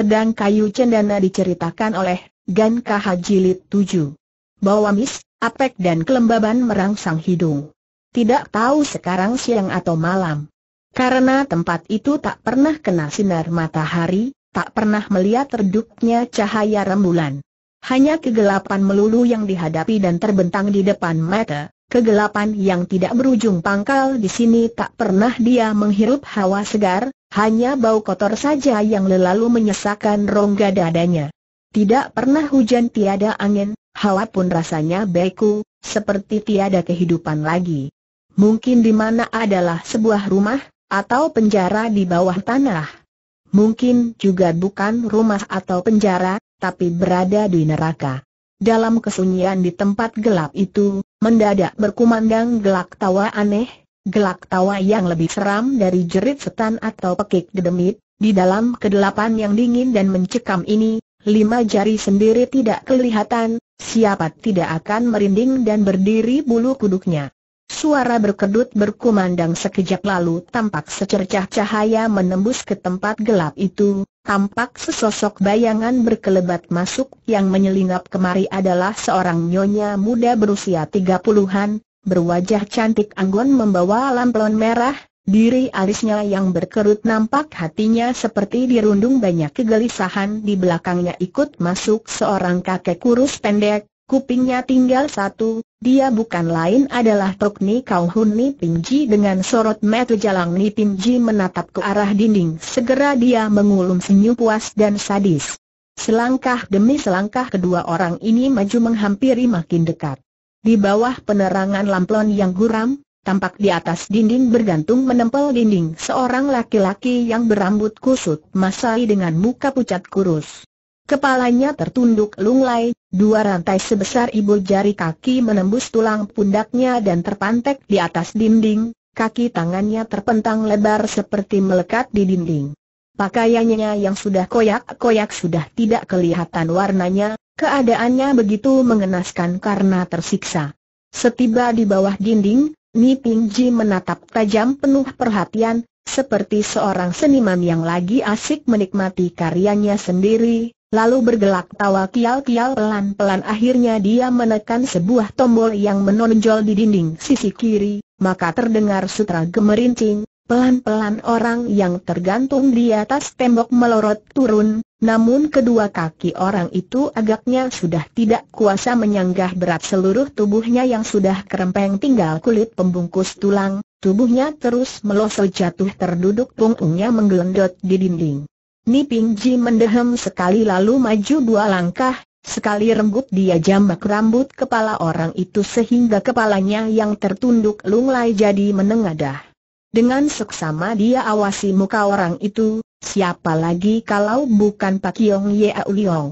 Pedang kayu cendana diceritakan oleh Gan Kahajilit 7. mis, apek dan kelembaban merangsang hidung. Tidak tahu sekarang siang atau malam. Karena tempat itu tak pernah kena sinar matahari, tak pernah melihat redupnya cahaya rembulan. Hanya kegelapan melulu yang dihadapi dan terbentang di depan mata. Kegelapan yang tidak berujung pangkal di sini tak pernah dia menghirup hawa segar, hanya bau kotor saja yang lelalu menyesakan rongga dadanya. Tidak pernah hujan tiada angin, hawa pun rasanya beku, seperti tiada kehidupan lagi. Mungkin di mana adalah sebuah rumah, atau penjara di bawah tanah. Mungkin juga bukan rumah atau penjara, tapi berada di neraka. Dalam kesunyian di tempat gelap itu, mendadak berkumandang gelak tawa aneh, gelak tawa yang lebih seram dari jerit setan atau pekik dedemit, di dalam kedelapan yang dingin dan mencekam ini, lima jari sendiri tidak kelihatan, siapa tidak akan merinding dan berdiri bulu kuduknya. Suara berkedut berkumandang sekejap lalu tampak secercah cahaya menembus ke tempat gelap itu, tampak sesosok bayangan berkelebat masuk yang menyelinap kemari adalah seorang nyonya muda berusia tiga puluhan, berwajah cantik anggun membawa lampion merah, diri alisnya yang berkerut nampak hatinya seperti dirundung banyak kegelisahan di belakangnya ikut masuk seorang kakek kurus pendek, kupingnya tinggal satu, dia bukan lain adalah Tok Ni Kau Hun Ni Ji dengan sorot metu jalang Ni Ji menatap ke arah dinding. Segera dia mengulum senyum puas dan sadis. Selangkah demi selangkah kedua orang ini maju menghampiri makin dekat. Di bawah penerangan lamplon yang guram, tampak di atas dinding bergantung menempel dinding seorang laki-laki yang berambut kusut masai dengan muka pucat kurus. Kepalanya tertunduk lunglai, dua rantai sebesar ibu jari kaki menembus tulang pundaknya dan terpantek di atas dinding, kaki tangannya terpentang lebar seperti melekat di dinding. Pakaiannya yang sudah koyak-koyak sudah tidak kelihatan warnanya, keadaannya begitu mengenaskan karena tersiksa. Setiba di bawah dinding, Ni Ji menatap tajam penuh perhatian, seperti seorang seniman yang lagi asik menikmati karyanya sendiri, Lalu bergelak tawa kial-kial pelan-pelan akhirnya dia menekan sebuah tombol yang menonjol di dinding sisi kiri, maka terdengar sutra gemerincing, pelan-pelan orang yang tergantung di atas tembok melorot turun, namun kedua kaki orang itu agaknya sudah tidak kuasa menyanggah berat seluruh tubuhnya yang sudah kerempeng tinggal kulit pembungkus tulang, tubuhnya terus melosot jatuh terduduk punggungnya menggelendot di dinding. Niping Ji mendehem sekali lalu maju dua langkah, sekali renggut dia jambak rambut kepala orang itu sehingga kepalanya yang tertunduk lunglai jadi menengadah. Dengan seksama dia awasi muka orang itu, siapa lagi kalau bukan Pak Yong Yau Liong.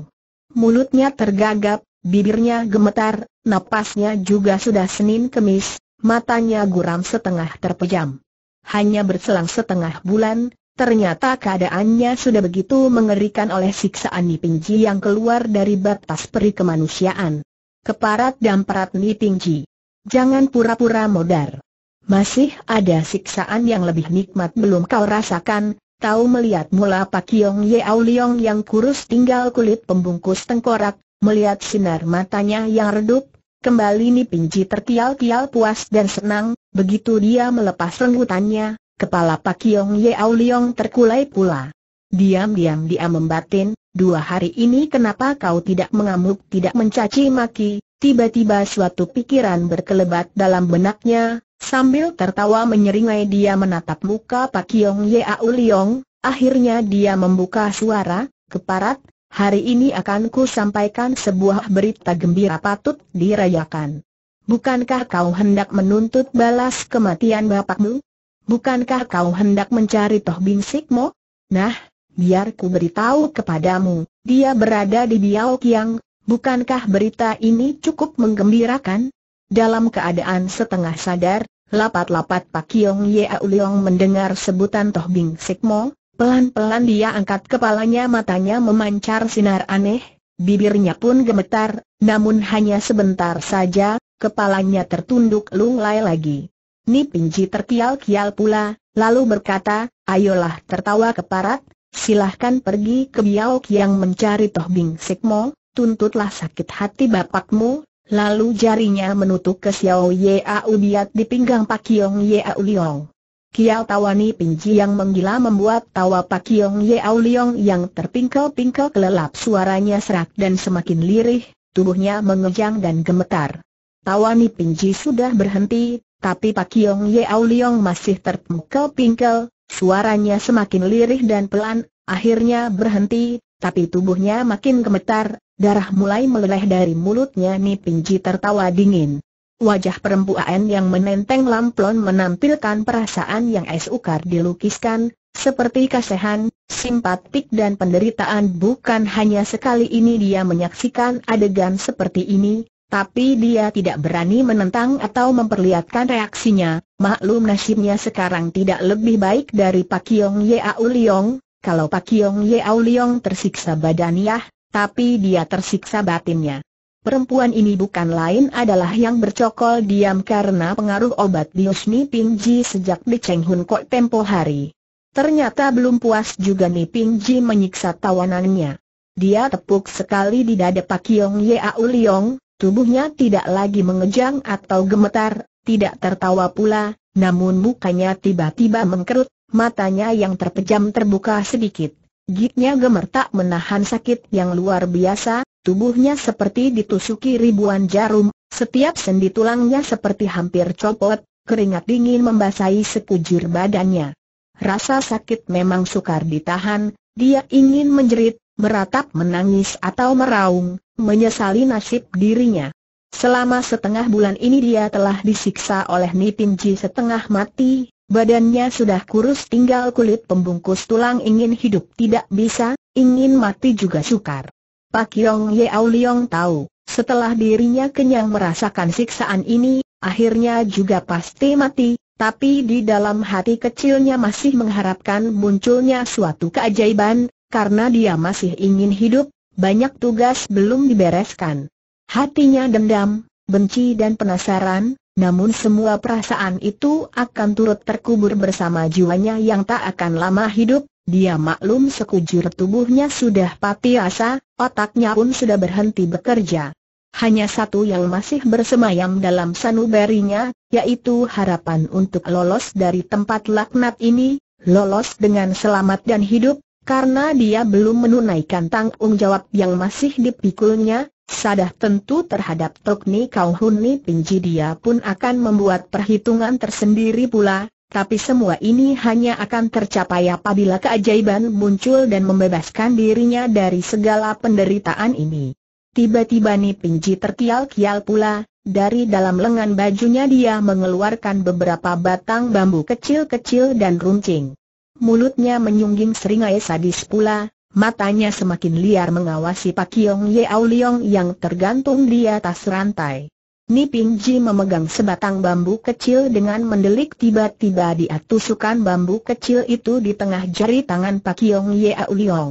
Mulutnya tergagap, bibirnya gemetar, napasnya juga sudah Senin kemis, matanya guram setengah terpejam. Hanya berselang setengah bulan, Ternyata keadaannya sudah begitu mengerikan oleh siksaan Nipingji yang keluar dari batas peri kemanusiaan. Keparat dan perat Nipingji. Jangan pura-pura modar. Masih ada siksaan yang lebih nikmat belum kau rasakan, tahu melihat mula Pak Yong Yeau Leong yang kurus tinggal kulit pembungkus tengkorak, melihat sinar matanya yang redup, kembali Nipingji tertial-tial puas dan senang, begitu dia melepas renggutannya, Kepala Pak Yong Yeau Liong terkulai pula. Diam-diam dia membatin, dua hari ini kenapa kau tidak mengamuk tidak mencaci maki, tiba-tiba suatu pikiran berkelebat dalam benaknya, sambil tertawa menyeringai dia menatap muka Pak Yong Yeau Liong, akhirnya dia membuka suara, keparat, hari ini akan ku sampaikan sebuah berita gembira patut dirayakan. Bukankah kau hendak menuntut balas kematian bapakmu? Bukankah kau hendak mencari Toh Bing Sikmo? Nah, biar ku beritahu kepadamu, dia berada di Biao Kiang, bukankah berita ini cukup menggembirakan? Dalam keadaan setengah sadar, lapat-lapat Pak Yong Ye Leong mendengar sebutan Toh Bing Sikmo, pelan-pelan dia angkat kepalanya matanya memancar sinar aneh, bibirnya pun gemetar, namun hanya sebentar saja, kepalanya tertunduk lunglai lagi. Pinji terkial-kial pula, lalu berkata, ayolah tertawa keparat, silahkan pergi ke Biao Kiang mencari Toh Bing Sikmo, tuntutlah sakit hati bapakmu, lalu jarinya menutup ke Xiao Ye Biat di pinggang Pak Kiong Yau Liong. Kiao tawani pinji yang menggila membuat tawa Pak Yong Ye Liong yang terpingkel-pingkel kelelap suaranya serak dan semakin lirih, tubuhnya mengejang dan gemetar. Tawani Pinji sudah berhenti, tapi Pak Yong Yeau Liong masih terpingkel-pingkel, suaranya semakin lirih dan pelan, akhirnya berhenti, tapi tubuhnya makin gemetar, darah mulai meleleh dari mulutnya Ni Pingji tertawa dingin. Wajah perempuan yang menenteng lamplon menampilkan perasaan yang esukar dilukiskan, seperti kasihan, simpatik dan penderitaan bukan hanya sekali ini dia menyaksikan adegan seperti ini, tapi dia tidak berani menentang atau memperlihatkan reaksinya, maklum nasibnya sekarang tidak lebih baik dari Pak Kiong Yeau Liong, kalau Pak Kiong Yeau Liong tersiksa badannya, tapi dia tersiksa batinnya. Perempuan ini bukan lain adalah yang bercokol diam karena pengaruh obat Diosmi Pingji sejak di Cheng Hun Kok tempo hari. Ternyata belum puas juga Ni Ji menyiksa tawanannya. Dia tepuk sekali di dada Pak Kiong Yeau Liong, Tubuhnya tidak lagi mengejang atau gemetar, tidak tertawa pula, namun mukanya tiba-tiba mengkerut, matanya yang terpejam terbuka sedikit. Gitnya gemertak menahan sakit yang luar biasa, tubuhnya seperti ditusuki ribuan jarum, setiap sendi tulangnya seperti hampir copot, keringat dingin membasahi sekujur badannya. Rasa sakit memang sukar ditahan, dia ingin menjerit, meratap menangis atau meraung, menyesali nasib dirinya. Selama setengah bulan ini dia telah disiksa oleh Ji setengah mati, badannya sudah kurus tinggal kulit pembungkus tulang ingin hidup tidak bisa, ingin mati juga sukar. Pak Yong Ye Au Yong tahu, setelah dirinya kenyang merasakan siksaan ini, akhirnya juga pasti mati, tapi di dalam hati kecilnya masih mengharapkan munculnya suatu keajaiban, karena dia masih ingin hidup, banyak tugas belum dibereskan. Hatinya dendam, benci dan penasaran, namun semua perasaan itu akan turut terkubur bersama jiwanya yang tak akan lama hidup, dia maklum sekujur tubuhnya sudah pati asa, otaknya pun sudah berhenti bekerja. Hanya satu yang masih bersemayam dalam sanubarinya, yaitu harapan untuk lolos dari tempat laknat ini, lolos dengan selamat dan hidup, karena dia belum menunaikan tanggung jawab yang masih dipikulnya, sadah tentu terhadap Tokni Kau Huni Pinji dia pun akan membuat perhitungan tersendiri pula, tapi semua ini hanya akan tercapai apabila keajaiban muncul dan membebaskan dirinya dari segala penderitaan ini. Tiba-tiba ni Pinji terkial-kial pula, dari dalam lengan bajunya dia mengeluarkan beberapa batang bambu kecil-kecil dan runcing mulutnya menyungging seringai sadis pula, matanya semakin liar mengawasi Pak Yong Yeau Liong yang tergantung di atas rantai. Ni Ping Ji memegang sebatang bambu kecil dengan mendelik tiba-tiba dia tusukan bambu kecil itu di tengah jari tangan Pak Yong Yeau Liong.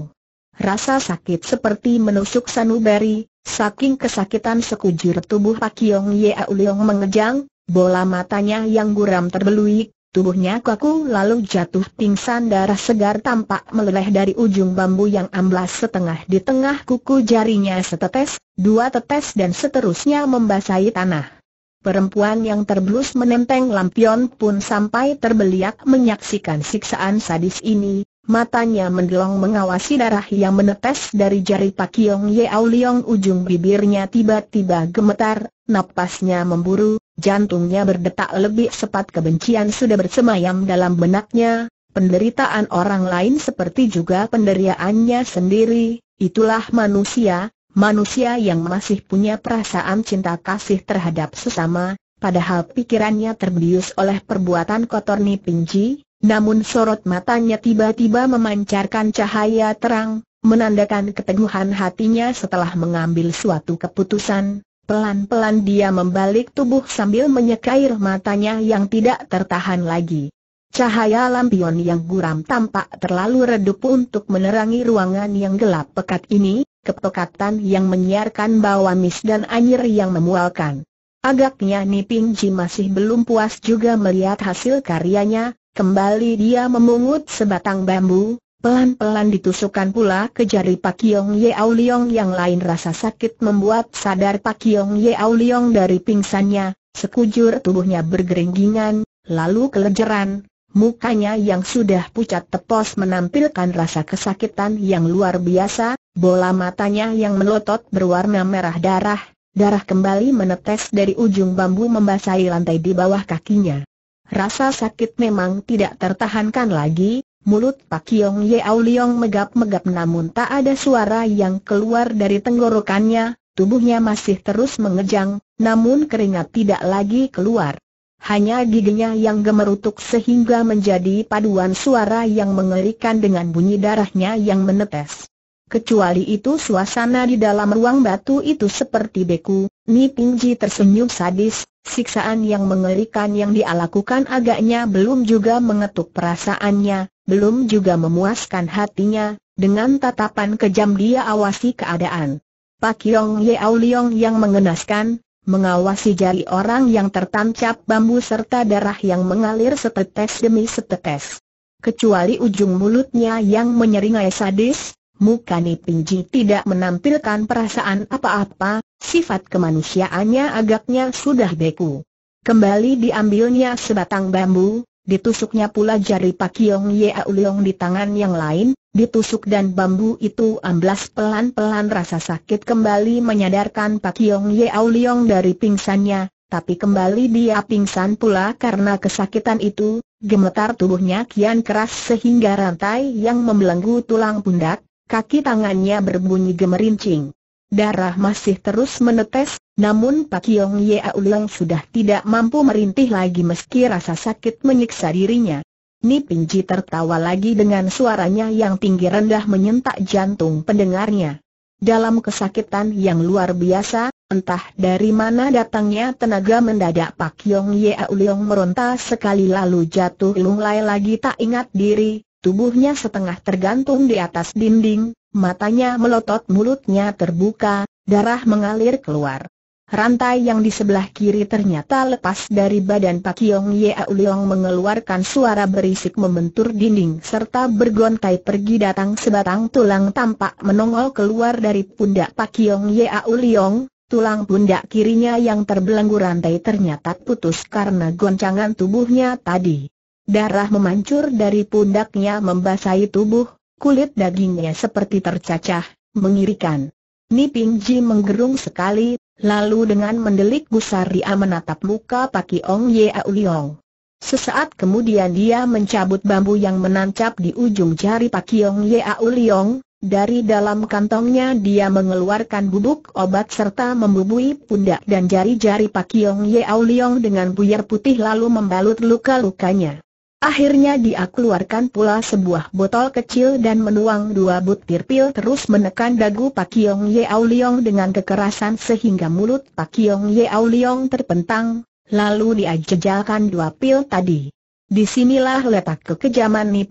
Rasa sakit seperti menusuk sanubari, saking kesakitan sekujur tubuh Pak Yong Yeau Liong mengejang, bola matanya yang guram terbelui, Tubuhnya kaku lalu jatuh pingsan darah segar tampak meleleh dari ujung bambu yang amblas setengah di tengah kuku jarinya setetes, dua tetes dan seterusnya membasahi tanah. Perempuan yang terbelus menenteng lampion pun sampai terbeliak menyaksikan siksaan sadis ini, matanya mendelong mengawasi darah yang menetes dari jari Pak Yong Yeau Liong ujung bibirnya tiba-tiba gemetar, napasnya memburu, jantungnya berdetak lebih cepat kebencian sudah bersemayam dalam benaknya, penderitaan orang lain seperti juga penderiaannya sendiri, itulah manusia, manusia yang masih punya perasaan cinta kasih terhadap sesama, padahal pikirannya terbius oleh perbuatan kotor nipinji. namun sorot matanya tiba-tiba memancarkan cahaya terang, menandakan keteguhan hatinya setelah mengambil suatu keputusan, Pelan-pelan dia membalik tubuh sambil menyekair matanya yang tidak tertahan lagi. Cahaya lampion yang guram tampak terlalu redup untuk menerangi ruangan yang gelap pekat ini, kepekatan yang menyiarkan bawa mis dan anyir yang memualkan. Agaknya Niping Ji masih belum puas juga melihat hasil karyanya, kembali dia memungut sebatang bambu, Pelan-pelan ditusukkan pula ke jari Pak Yong Ye Liong yang lain rasa sakit membuat sadar Pak Yong Ye Liong dari pingsannya, sekujur tubuhnya bergeringgingan, lalu kelejeran, mukanya yang sudah pucat tepos menampilkan rasa kesakitan yang luar biasa, bola matanya yang melotot berwarna merah darah, darah kembali menetes dari ujung bambu membasahi lantai di bawah kakinya. Rasa sakit memang tidak tertahankan lagi, Mulut Pak Yong Yeau Liong megap-megap namun tak ada suara yang keluar dari tenggorokannya, tubuhnya masih terus mengejang, namun keringat tidak lagi keluar. Hanya giginya yang gemerutuk sehingga menjadi paduan suara yang mengerikan dengan bunyi darahnya yang menetes. Kecuali itu suasana di dalam ruang batu itu seperti beku, Ni Pingji tersenyum sadis, siksaan yang mengerikan yang dialakukan agaknya belum juga mengetuk perasaannya, belum juga memuaskan hatinya, dengan tatapan kejam dia awasi keadaan. Pak Yong Yeau Leong yang mengenaskan, mengawasi jari orang yang tertancap bambu serta darah yang mengalir setetes demi setetes. Kecuali ujung mulutnya yang menyeringai sadis, muka Nipinji tidak menampilkan perasaan apa-apa, sifat kemanusiaannya agaknya sudah beku. Kembali diambilnya sebatang bambu, ditusuknya pula jari Yong Pak Au Yeauliong di tangan yang lain, ditusuk dan bambu itu amblas pelan-pelan rasa sakit kembali menyadarkan Yong Pak Au Yeauliong dari pingsannya, tapi kembali dia pingsan pula karena kesakitan itu, gemetar tubuhnya kian keras sehingga rantai yang membelenggu tulang pundak, kaki tangannya berbunyi gemerincing. Darah masih terus menetes, namun Pak Yong Yeaulong sudah tidak mampu merintih lagi meski rasa sakit menyiksa dirinya. Ni Ji tertawa lagi dengan suaranya yang tinggi rendah menyentak jantung pendengarnya. Dalam kesakitan yang luar biasa, entah dari mana datangnya tenaga mendadak Pak Yong Yeauliong meronta sekali lalu jatuh lunglai lagi tak ingat diri, tubuhnya setengah tergantung di atas dinding, matanya melotot mulutnya terbuka, darah mengalir keluar. Rantai yang di sebelah kiri ternyata lepas dari badan Pak Yong Yeo Leong mengeluarkan suara berisik membentur dinding serta bergontai pergi datang sebatang tulang tampak menongol keluar dari pundak Pak Yong Yeo Leong, tulang pundak kirinya yang terbelenggu rantai ternyata putus karena goncangan tubuhnya tadi. Darah memancur dari pundaknya membasahi tubuh, kulit dagingnya seperti tercacah, mengirikan. Niping Ji menggerung sekali, Lalu dengan mendelik gusar dia menatap muka Pak Yong Ye Liong. Sesaat kemudian dia mencabut bambu yang menancap di ujung jari Pak Yong Ye Liong, dari dalam kantongnya dia mengeluarkan bubuk obat serta membubui pundak dan jari-jari Pak Yong Ye Liong dengan buyar putih lalu membalut luka-lukanya. Akhirnya dia keluarkan pula sebuah botol kecil dan menuang dua butir pil terus menekan dagu Pak Yong Au Leong dengan kekerasan sehingga mulut Pak Yong Au Leong terpentang, lalu dia jejalkan dua pil tadi. Disinilah letak kekejaman Ni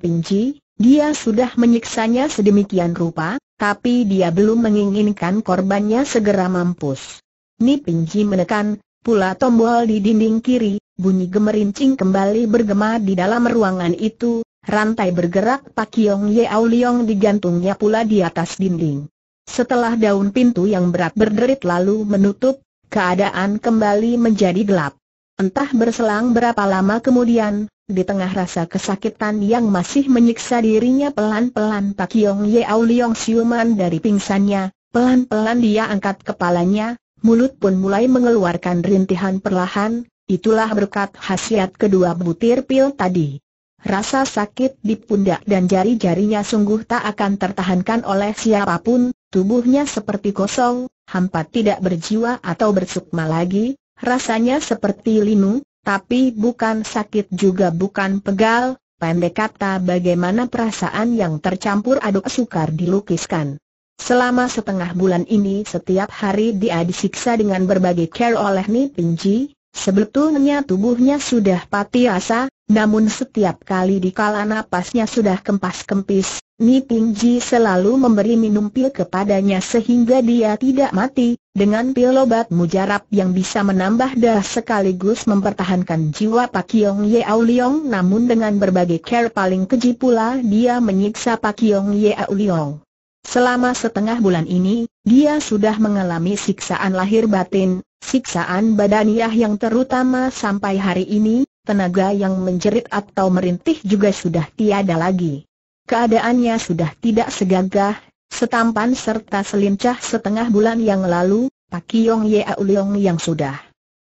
dia sudah menyiksanya sedemikian rupa, tapi dia belum menginginkan korbannya segera mampus. Ni menekan, pula tombol di dinding kiri, bunyi gemerincing kembali bergema di dalam ruangan itu, rantai bergerak Pak Yong Ye Leong digantungnya pula di atas dinding. Setelah daun pintu yang berat berderit lalu menutup, keadaan kembali menjadi gelap. Entah berselang berapa lama kemudian, di tengah rasa kesakitan yang masih menyiksa dirinya pelan-pelan Pak Yong Ye Leong siuman dari pingsannya, pelan-pelan dia angkat kepalanya, mulut pun mulai mengeluarkan rintihan perlahan, itulah berkat khasiat kedua butir pil tadi. Rasa sakit di pundak dan jari-jarinya sungguh tak akan tertahankan oleh siapapun, tubuhnya seperti kosong, hampa tidak berjiwa atau bersukma lagi, rasanya seperti linu, tapi bukan sakit juga bukan pegal, pendek kata bagaimana perasaan yang tercampur aduk sukar dilukiskan. Selama setengah bulan ini setiap hari dia disiksa dengan berbagai care oleh Ni Pinji, sebetulnya tubuhnya sudah pati asa, namun setiap kali dikala napasnya sudah kempas-kempis, Ni Pinji selalu memberi minum pil kepadanya sehingga dia tidak mati, dengan pil obat mujarab yang bisa menambah dah sekaligus mempertahankan jiwa Pak Yong Ye Au Leong namun dengan berbagai care paling keji pula dia menyiksa Pak Yong Ye Au Leong. Selama setengah bulan ini, dia sudah mengalami siksaan lahir batin, siksaan badaniah yang terutama sampai hari ini, tenaga yang menjerit atau merintih juga sudah tiada lagi. Keadaannya sudah tidak segagah, setampan serta selincah setengah bulan yang lalu, Pak Yong Ye Auliong yang sudah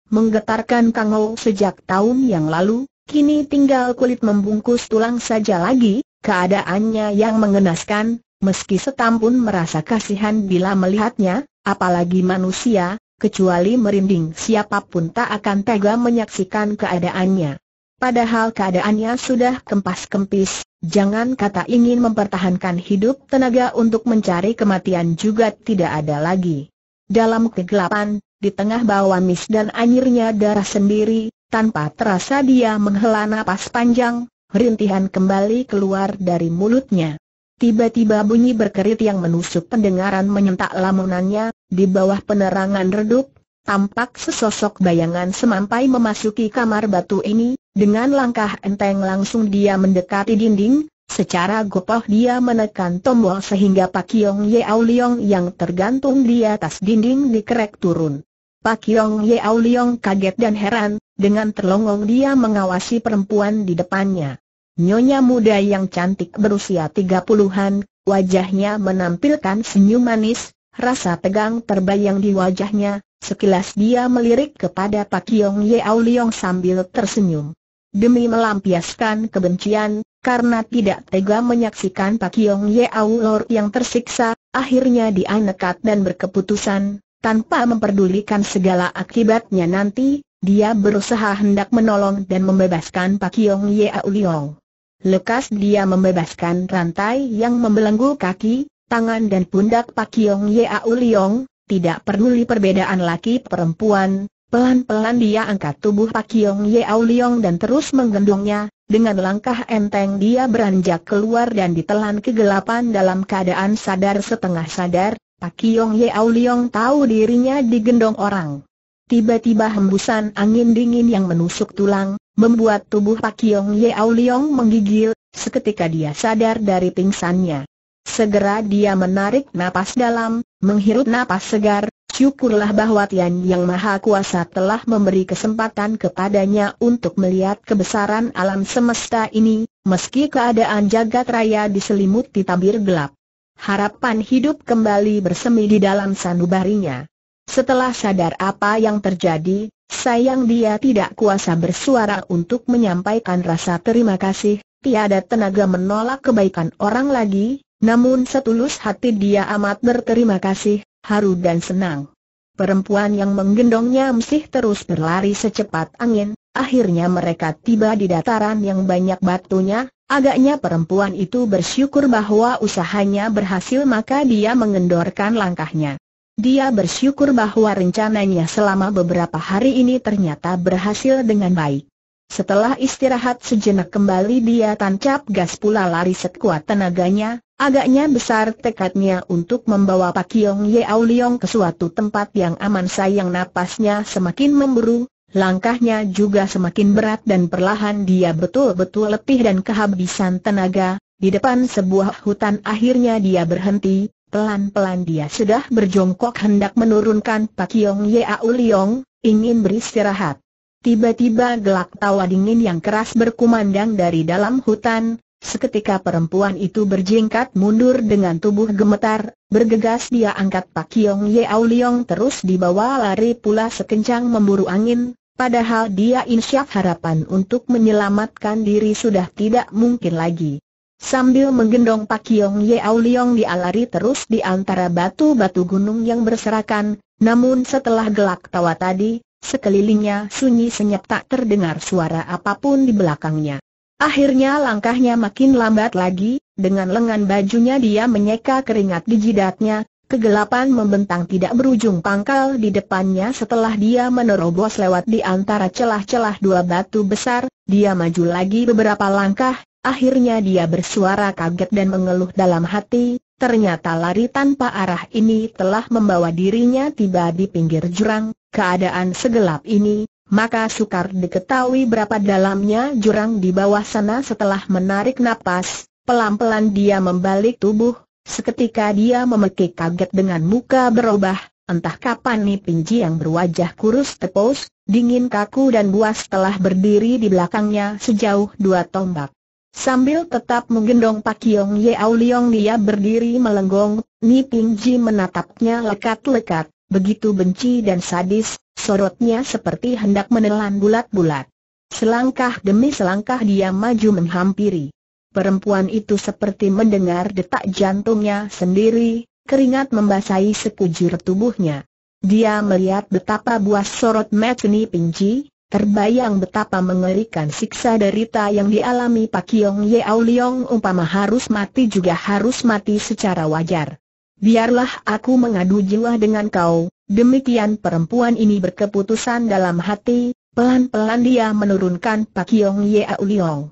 menggetarkan Kang Ou sejak tahun yang lalu, kini tinggal kulit membungkus tulang saja lagi, keadaannya yang mengenaskan, meski setam pun merasa kasihan bila melihatnya, apalagi manusia, kecuali merinding siapapun tak akan tega menyaksikan keadaannya. Padahal keadaannya sudah kempas-kempis, jangan kata ingin mempertahankan hidup tenaga untuk mencari kematian juga tidak ada lagi. Dalam kegelapan, di tengah bawah mis dan anyirnya darah sendiri, tanpa terasa dia menghela napas panjang, rintihan kembali keluar dari mulutnya. Tiba-tiba bunyi berkerit yang menusuk pendengaran menyentak lamunannya, di bawah penerangan redup, tampak sesosok bayangan semampai memasuki kamar batu ini, dengan langkah enteng langsung dia mendekati dinding, secara gopoh dia menekan tombol sehingga Pak Yong Yeau Leong yang tergantung di atas dinding dikerek turun. Pak Yong Yeau Leong kaget dan heran, dengan terlongong dia mengawasi perempuan di depannya. Nyonya muda yang cantik berusia tiga puluhan, wajahnya menampilkan senyum manis, rasa tegang terbayang di wajahnya, sekilas dia melirik kepada Pak Yong Au Leong sambil tersenyum. Demi melampiaskan kebencian, karena tidak tega menyaksikan Pak Yong Au Lor yang tersiksa, akhirnya dia nekat dan berkeputusan, tanpa memperdulikan segala akibatnya nanti, dia berusaha hendak menolong dan membebaskan Pak Yong Au Leong. Lekas dia membebaskan rantai yang membelenggu kaki, tangan dan pundak Pak Yong Au Liong, tidak peduli perbedaan laki perempuan, pelan-pelan dia angkat tubuh Pak Yong Au Liong dan terus menggendongnya, dengan langkah enteng dia beranjak keluar dan ditelan kegelapan dalam keadaan sadar setengah sadar, Pak Yong Au Liong tahu dirinya digendong orang. Tiba-tiba hembusan angin dingin yang menusuk tulang, membuat tubuh Pak Kiong Yeau Liong menggigil, seketika dia sadar dari pingsannya. Segera dia menarik napas dalam, menghirup napas segar, syukurlah bahwa Tian Yang Maha Kuasa telah memberi kesempatan kepadanya untuk melihat kebesaran alam semesta ini, meski keadaan jagat raya diselimuti tabir gelap. Harapan hidup kembali bersemi di dalam sanubarinya. Setelah sadar apa yang terjadi, Sayang dia tidak kuasa bersuara untuk menyampaikan rasa terima kasih, tiada tenaga menolak kebaikan orang lagi, namun setulus hati dia amat berterima kasih, haru dan senang. Perempuan yang menggendongnya masih terus berlari secepat angin, akhirnya mereka tiba di dataran yang banyak batunya, agaknya perempuan itu bersyukur bahwa usahanya berhasil maka dia mengendorkan langkahnya. Dia bersyukur bahwa rencananya selama beberapa hari ini ternyata berhasil dengan baik. Setelah istirahat sejenak kembali dia tancap gas pula lari sekuat tenaganya, agaknya besar tekadnya untuk membawa Pak Yong Ye Liong ke suatu tempat yang aman sayang napasnya semakin memburu, langkahnya juga semakin berat dan perlahan dia betul-betul letih dan kehabisan tenaga, di depan sebuah hutan akhirnya dia berhenti, Pelan-pelan dia sudah berjongkok hendak menurunkan Pak Yong Au Liong, ingin beristirahat. Tiba-tiba gelak tawa dingin yang keras berkumandang dari dalam hutan, Seketika perempuan itu berjingkat mundur dengan tubuh gemetar, bergegas dia angkat Pak Yong Au Liong terus dibawa lari pula sekencang memburu angin, padahal dia insyaf harapan untuk menyelamatkan diri sudah tidak mungkin lagi. Sambil menggendong Pak Yong Yeau Liong lari terus di antara batu-batu gunung yang berserakan, namun setelah gelak tawa tadi, sekelilingnya sunyi senyap tak terdengar suara apapun di belakangnya. Akhirnya langkahnya makin lambat lagi, dengan lengan bajunya dia menyeka keringat di jidatnya, Kegelapan membentang tidak berujung pangkal di depannya setelah dia menerobos lewat di antara celah-celah dua batu besar, dia maju lagi beberapa langkah, Akhirnya dia bersuara kaget dan mengeluh dalam hati, ternyata lari tanpa arah ini telah membawa dirinya tiba di pinggir jurang, keadaan segelap ini, maka sukar diketahui berapa dalamnya jurang di bawah sana setelah menarik napas, pelan-pelan dia membalik tubuh, seketika dia memekik kaget dengan muka berubah, entah kapan pinji yang berwajah kurus tepos, dingin kaku dan buas telah berdiri di belakangnya sejauh dua tombak. Sambil tetap menggendong Pak Yong Au Liong dia berdiri melenggong, Ni Ping Ji menatapnya lekat-lekat, begitu benci dan sadis, sorotnya seperti hendak menelan bulat-bulat. Selangkah demi selangkah dia maju menghampiri. Perempuan itu seperti mendengar detak jantungnya sendiri, keringat membasahi sekujur tubuhnya. Dia melihat betapa buas sorot Ping Ji, Terbayang betapa mengerikan siksa derita yang dialami Pak Kiong Yeau Leong umpama harus mati juga harus mati secara wajar. Biarlah aku mengadu jiwa dengan kau, demikian perempuan ini berkeputusan dalam hati, pelan-pelan dia menurunkan Pak Kiong Yeau Leong.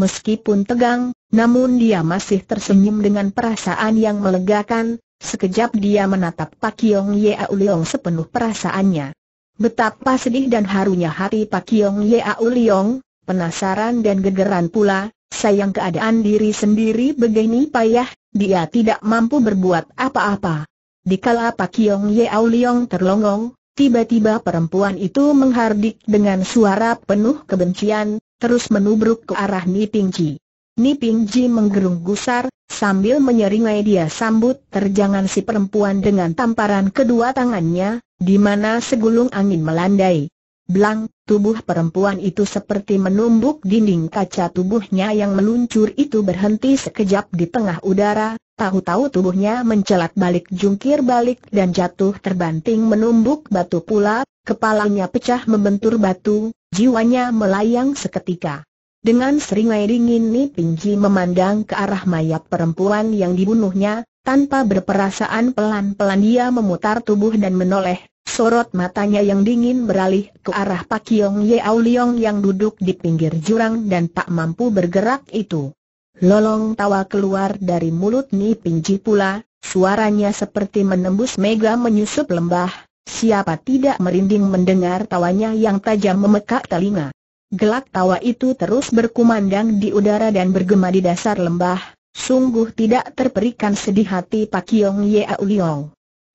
Meskipun tegang, namun dia masih tersenyum dengan perasaan yang melegakan, sekejap dia menatap Pak Kiong Yeau Leong sepenuh perasaannya. Betapa sedih dan harunya hati Pak Kiong Au Liong, penasaran dan gegeran pula, sayang keadaan diri sendiri begini payah, dia tidak mampu berbuat apa-apa. Dikala Pak Kiong Au Liong terlongong, tiba-tiba perempuan itu menghardik dengan suara penuh kebencian, terus menubruk ke arah Nipingci. Ji menggerung gusar, sambil menyeringai dia sambut terjangan si perempuan dengan tamparan kedua tangannya, di mana segulung angin melandai. Belang, tubuh perempuan itu seperti menumbuk dinding kaca tubuhnya yang meluncur itu berhenti sekejap di tengah udara, tahu-tahu tubuhnya mencelat balik jungkir balik dan jatuh terbanting menumbuk batu pula, kepalanya pecah membentur batu, jiwanya melayang seketika. Dengan seringai dingin Ni Pingji memandang ke arah mayat perempuan yang dibunuhnya, tanpa berperasaan pelan-pelan dia memutar tubuh dan menoleh Sorot matanya yang dingin beralih ke arah Pak Kiong Au Leong yang duduk di pinggir jurang dan tak mampu bergerak itu. Lolong tawa keluar dari mulut Ni Pinji pula, suaranya seperti menembus mega menyusup lembah, siapa tidak merinding mendengar tawanya yang tajam memekak telinga. Gelak tawa itu terus berkumandang di udara dan bergema di dasar lembah, sungguh tidak terperikan sedih hati Pak Kiong Au Leong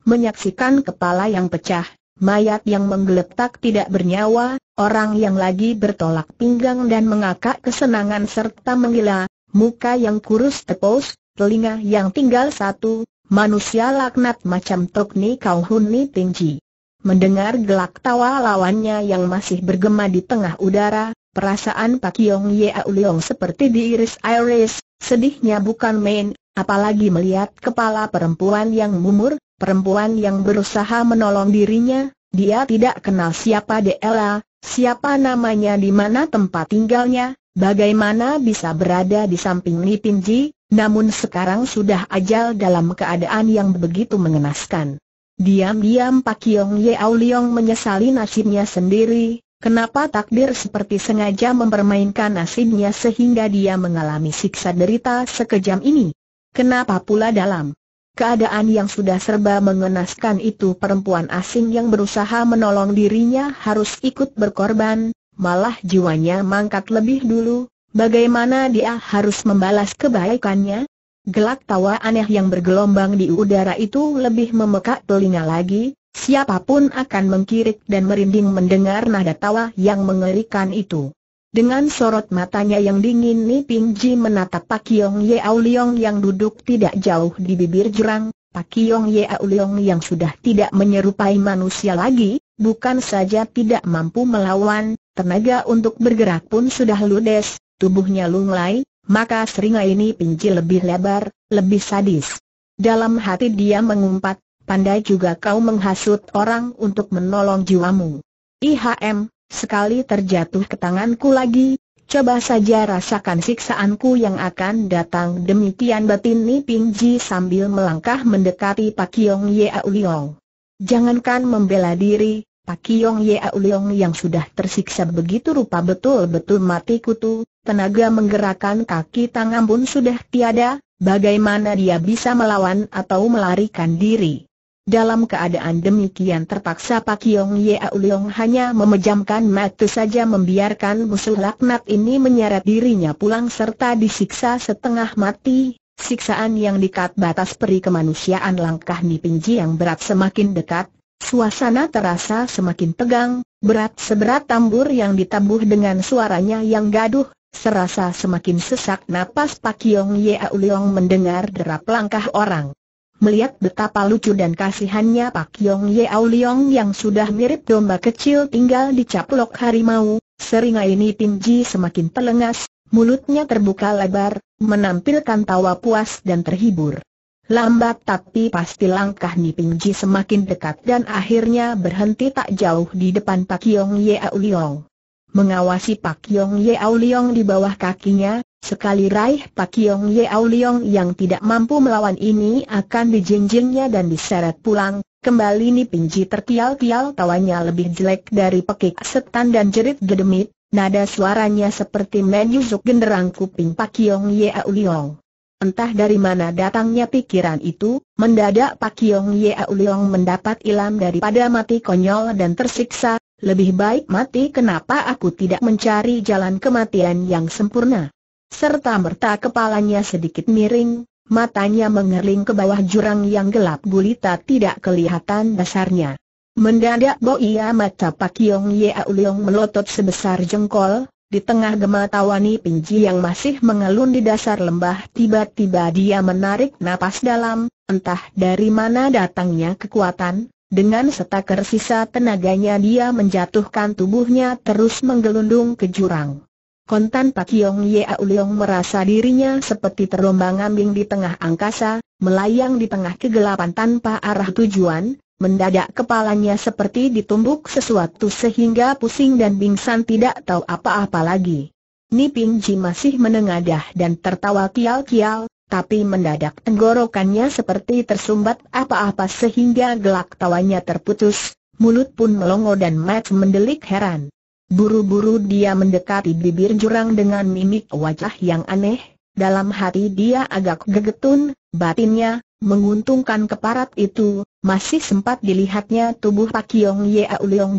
menyaksikan kepala yang pecah, mayat yang menggeletak tidak bernyawa, orang yang lagi bertolak pinggang dan mengakak kesenangan serta menggila, muka yang kurus tepos, telinga yang tinggal satu, manusia laknat macam Tokni Kau Huni Tingji. Mendengar gelak tawa lawannya yang masih bergema di tengah udara, perasaan Pak Yong Ye Leong seperti diiris-iris, sedihnya bukan main, apalagi melihat kepala perempuan yang mumur, perempuan yang berusaha menolong dirinya, dia tidak kenal siapa dela, siapa namanya di mana tempat tinggalnya, bagaimana bisa berada di samping Nipinji, namun sekarang sudah ajal dalam keadaan yang begitu mengenaskan. Diam-diam Pak Yong Yeau Liong menyesali nasibnya sendiri, kenapa takdir seperti sengaja mempermainkan nasibnya sehingga dia mengalami siksa derita sekejam ini. Kenapa pula dalam Keadaan yang sudah serba mengenaskan itu perempuan asing yang berusaha menolong dirinya harus ikut berkorban, malah jiwanya mangkat lebih dulu, bagaimana dia harus membalas kebaikannya? Gelak tawa aneh yang bergelombang di udara itu lebih memekak telinga lagi, siapapun akan mengkirik dan merinding mendengar nada tawa yang mengerikan itu. Dengan sorot matanya yang dingin Ni Ji menatap Pak Yong Ye Leong yang duduk tidak jauh di bibir jurang, Pak Yong Ye Leong yang sudah tidak menyerupai manusia lagi, bukan saja tidak mampu melawan, tenaga untuk bergerak pun sudah ludes, tubuhnya lunglai, maka seringai ini Ji lebih lebar, lebih sadis. Dalam hati dia mengumpat, pandai juga kau menghasut orang untuk menolong jiwamu. IHM, Sekali terjatuh ke tanganku lagi, coba saja rasakan siksaanku yang akan datang demikian batin Ni Pingji sambil melangkah mendekati Pak Yong Yau Liong. Jangankan membela diri, Pak Yong Yau Liong yang sudah tersiksa begitu rupa betul-betul mati kutu, tenaga menggerakkan kaki tangan pun sudah tiada, bagaimana dia bisa melawan atau melarikan diri. Dalam keadaan demikian terpaksa Pak Yong Ye Uliong hanya memejamkan mata saja membiarkan musuh laknat ini menyeret dirinya pulang serta disiksa setengah mati, siksaan yang dekat batas peri kemanusiaan langkah Nipinji yang berat semakin dekat, suasana terasa semakin tegang, berat seberat tambur yang ditabuh dengan suaranya yang gaduh, serasa semakin sesak napas Pak Yong Ye Uliong mendengar derap langkah orang. Melihat betapa lucu dan kasihannya Pak Yong Yeau Leong yang sudah mirip domba kecil tinggal di caplok harimau, seringai ini Pinji semakin telengas, mulutnya terbuka lebar, menampilkan tawa puas dan terhibur. Lambat tapi pasti langkah Ji semakin dekat dan akhirnya berhenti tak jauh di depan Pak Yong Yeau Leong mengawasi Pak Yong Yeau Liong di bawah kakinya, sekali raih Pak Yong Yeau Liong yang tidak mampu melawan ini akan dijinjingnya dan diseret pulang, kembali Nipinji tertial-tial tawanya lebih jelek dari pekik setan dan jerit gedemit, nada suaranya seperti menyusuk genderang kuping Pak Yong Yeau Liong. Entah dari mana datangnya pikiran itu, mendadak Pak Yong Au Liong mendapat ilham daripada mati konyol dan tersiksa, lebih baik mati kenapa aku tidak mencari jalan kematian yang sempurna. Serta merta kepalanya sedikit miring, matanya mengerling ke bawah jurang yang gelap gulita tidak kelihatan dasarnya. Mendadak boia mata Pak Yong Ye Aulion melotot sebesar jengkol, di tengah gema tawani pinji yang masih mengalun di dasar lembah tiba-tiba dia menarik napas dalam, entah dari mana datangnya kekuatan, dengan setaker sisa tenaganya dia menjatuhkan tubuhnya terus menggelundung ke jurang. Kontan Pak Yong Ye Auliong merasa dirinya seperti terombang ambing di tengah angkasa, melayang di tengah kegelapan tanpa arah tujuan, mendadak kepalanya seperti ditumbuk sesuatu sehingga pusing dan bingsan tidak tahu apa-apa lagi. Niping Ji masih menengadah dan tertawa kial-kial, tapi mendadak tenggorokannya seperti tersumbat apa-apa sehingga gelak tawanya terputus, mulut pun melongo dan Max mendelik heran. Buru-buru dia mendekati bibir jurang dengan mimik wajah yang aneh, dalam hati dia agak gegetun, batinnya, menguntungkan keparat itu, masih sempat dilihatnya tubuh Pak Yong Ye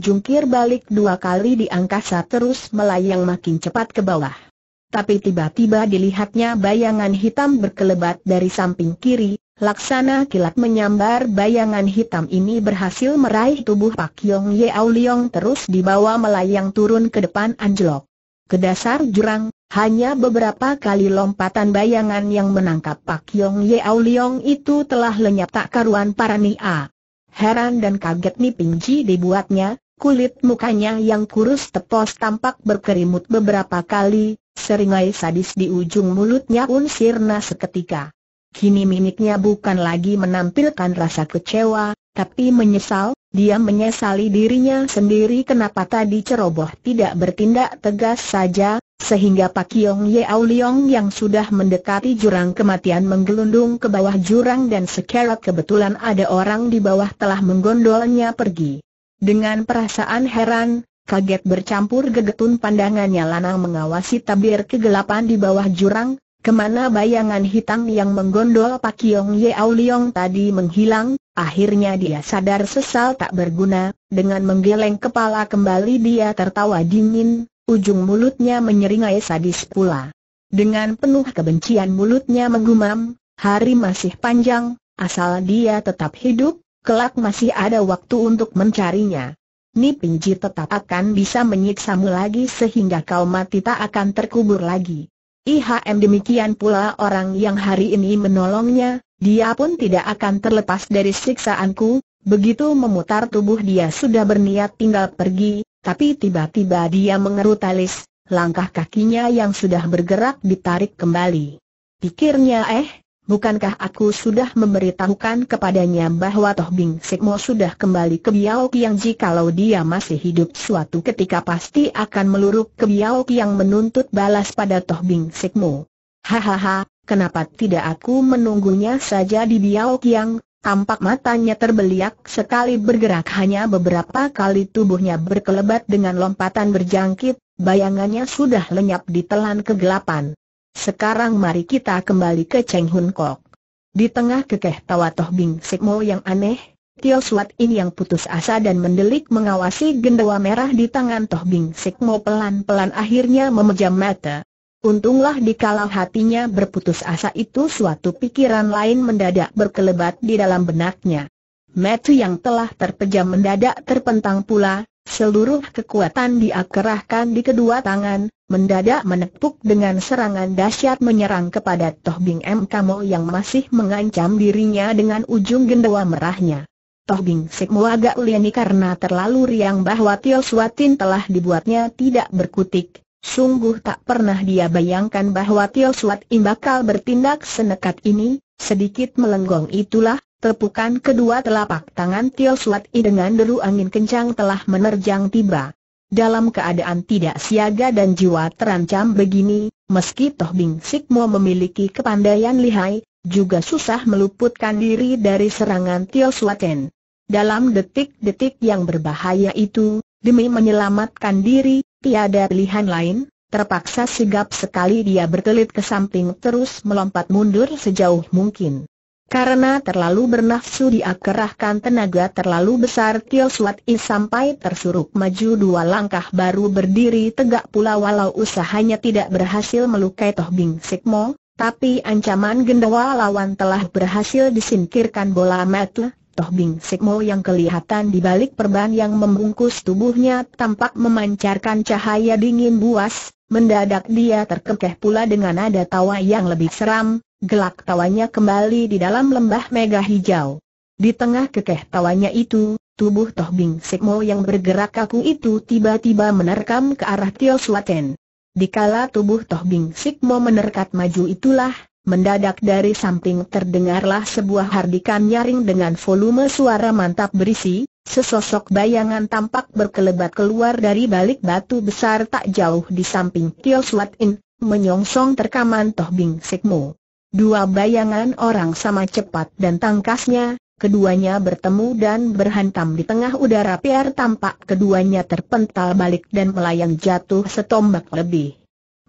jungkir balik dua kali di angkasa terus melayang makin cepat ke bawah tapi tiba-tiba dilihatnya bayangan hitam berkelebat dari samping kiri, laksana kilat menyambar bayangan hitam ini berhasil meraih tubuh Pak Yong Yeau Leong terus dibawa melayang turun ke depan anjlok. Ke dasar jurang, hanya beberapa kali lompatan bayangan yang menangkap Pak Yong Yeau Leong itu telah lenyap tak karuan para Nia. Heran dan kaget Ni Ji dibuatnya, Kulit mukanya yang kurus tepos tampak berkerimut beberapa kali, seringai sadis di ujung mulutnya pun sirna seketika. Kini mimiknya bukan lagi menampilkan rasa kecewa, tapi menyesal, dia menyesali dirinya sendiri kenapa tadi ceroboh tidak bertindak tegas saja, sehingga Pak Yong Ye Leong yang sudah mendekati jurang kematian menggelundung ke bawah jurang dan secara kebetulan ada orang di bawah telah menggondolnya pergi. Dengan perasaan heran, kaget bercampur gegetun pandangannya lanang mengawasi tabir kegelapan di bawah jurang, kemana bayangan hitam yang menggondol Pak Yong Ye Leong tadi menghilang, akhirnya dia sadar sesal tak berguna, dengan menggeleng kepala kembali dia tertawa dingin, ujung mulutnya menyeringai sadis pula. Dengan penuh kebencian mulutnya menggumam, hari masih panjang, asal dia tetap hidup, kelak masih ada waktu untuk mencarinya. Nipinji tetap akan bisa menyiksamu lagi sehingga kau mati tak akan terkubur lagi. IHM demikian pula orang yang hari ini menolongnya, dia pun tidak akan terlepas dari siksaanku, begitu memutar tubuh dia sudah berniat tinggal pergi, tapi tiba-tiba dia mengerut talis, langkah kakinya yang sudah bergerak ditarik kembali. Pikirnya eh, bukankah aku sudah memberitahukan kepadanya bahwa Toh Bing Sikmo sudah kembali ke Biao Kiang jikalau dia masih hidup suatu ketika pasti akan meluruk ke Biao Kiang menuntut balas pada Toh Bing Sikmo. Hahaha, kenapa tidak aku menunggunya saja di Biao Kiang? Tampak matanya terbeliak sekali bergerak hanya beberapa kali tubuhnya berkelebat dengan lompatan berjangkit, bayangannya sudah lenyap di telan kegelapan. Sekarang mari kita kembali ke Cheng Hun Kok. Di tengah kekeh tawa Toh Bing Mo yang aneh, Tio Suat In yang putus asa dan mendelik mengawasi gendawa merah di tangan Toh Bing Mo pelan-pelan akhirnya memejam mata. Untunglah di dikala hatinya berputus asa itu suatu pikiran lain mendadak berkelebat di dalam benaknya. Metu yang telah terpejam mendadak terpentang pula, Seluruh kekuatan diakerahkan di kedua tangan, mendadak menepuk dengan serangan dahsyat menyerang kepada Toh Bing M. Kamo yang masih mengancam dirinya dengan ujung gendawa merahnya. Toh Bing Sikmu agak liani karena terlalu riang bahwa Tio Suatin telah dibuatnya tidak berkutik. Sungguh tak pernah dia bayangkan bahwa Tio Suat Im bakal bertindak senekat ini, sedikit melenggong itulah, Tepukan kedua telapak tangan Tio Suat I dengan deru angin kencang telah menerjang tiba. Dalam keadaan tidak siaga dan jiwa terancam begini, meski Toh Bing Sikmo memiliki kepandaian lihai, juga susah meluputkan diri dari serangan Tio Slaten. Dalam detik-detik yang berbahaya itu, demi menyelamatkan diri, tiada pilihan lain, terpaksa sigap sekali dia berkelit ke samping terus melompat mundur sejauh mungkin. Karena terlalu bernafsu dia tenaga terlalu besar Tio Suat I sampai tersurup maju dua langkah baru berdiri tegak pula walau usahanya tidak berhasil melukai Toh Bing Sikmo, tapi ancaman gendawa lawan telah berhasil disingkirkan bola mata. Toh Bing Sikmo yang kelihatan di balik perban yang membungkus tubuhnya tampak memancarkan cahaya dingin buas, mendadak dia terkekeh pula dengan nada tawa yang lebih seram, Gelak tawanya kembali di dalam lembah mega hijau. Di tengah kekeh tawanya itu, tubuh Toh Bing yang bergerak kaku itu tiba-tiba menerkam ke arah Tio Suaten. Dikala tubuh Toh Bing Sikmo menerkat maju itulah, mendadak dari samping terdengarlah sebuah hardikan nyaring dengan volume suara mantap berisi, Sesosok bayangan tampak berkelebat keluar dari balik batu besar tak jauh di samping Tio Swaten, menyongsong terkaman Toh Bing Sikmo. Dua bayangan orang sama cepat dan tangkasnya, keduanya bertemu dan berhantam di tengah udara Pierre tampak keduanya terpental balik dan melayang jatuh setombak lebih.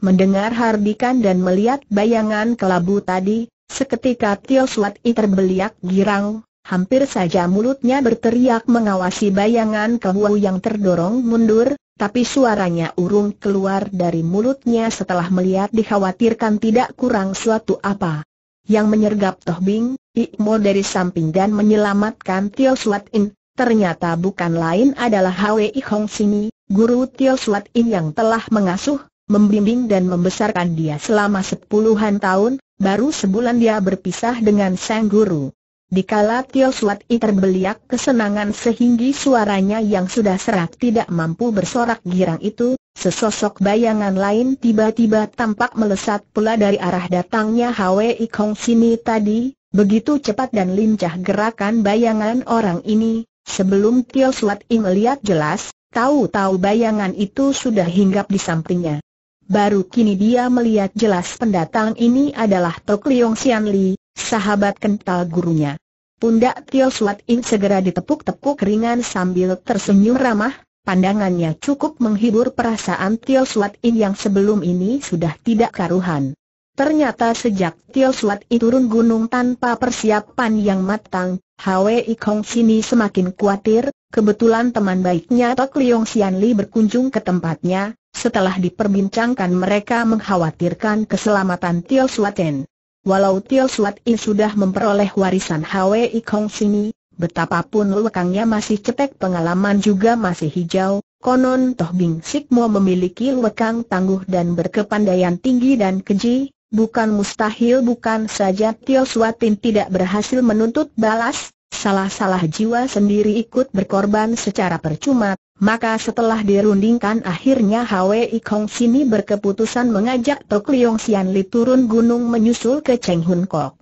Mendengar hardikan dan melihat bayangan kelabu tadi, seketika Tio Suat I terbeliak girang, hampir saja mulutnya berteriak mengawasi bayangan kelabu yang terdorong mundur, tapi suaranya urung keluar dari mulutnya setelah melihat dikhawatirkan tidak kurang suatu apa. Yang menyergap Toh Bing, Ikmo dari samping dan menyelamatkan Tio Suat In, ternyata bukan lain adalah Hwei Hong Sini, guru Tio Suat In yang telah mengasuh, membimbing dan membesarkan dia selama sepuluhan tahun, baru sebulan dia berpisah dengan sang guru. Dikala Tio Suat I terbeliak kesenangan sehingga suaranya yang sudah serak tidak mampu bersorak girang itu, sesosok bayangan lain tiba-tiba tampak melesat pula dari arah datangnya Hwi Kong Sini tadi, begitu cepat dan lincah gerakan bayangan orang ini, sebelum Tio Suat I melihat jelas, tahu-tahu bayangan itu sudah hinggap di sampingnya. Baru kini dia melihat jelas pendatang ini adalah Tok Leong Sian Li, sahabat kental gurunya. Pundak Tio Suat In segera ditepuk-tepuk ringan sambil tersenyum ramah, pandangannya cukup menghibur perasaan Tio Suat In yang sebelum ini sudah tidak karuhan. Ternyata sejak Tio Suat Ing turun gunung tanpa persiapan yang matang, Hwi Kong Sini semakin khawatir, kebetulan teman baiknya Tok Leong Sian Li berkunjung ke tempatnya, setelah diperbincangkan mereka mengkhawatirkan keselamatan Tio Suat In. Walau Tio Suat I sudah memperoleh warisan I Kong Sini, betapapun lekangnya masih cetek pengalaman juga masih hijau, konon Toh Bing Sikmo memiliki lekang tangguh dan berkepandaian tinggi dan keji, bukan mustahil bukan saja Tio Suatin tidak berhasil menuntut balas, salah-salah jiwa sendiri ikut berkorban secara percuma, maka setelah dirundingkan akhirnya I Kong Sini berkeputusan mengajak Tok Liong Sian Li turun gunung menyusul ke Cheng Hun Kok.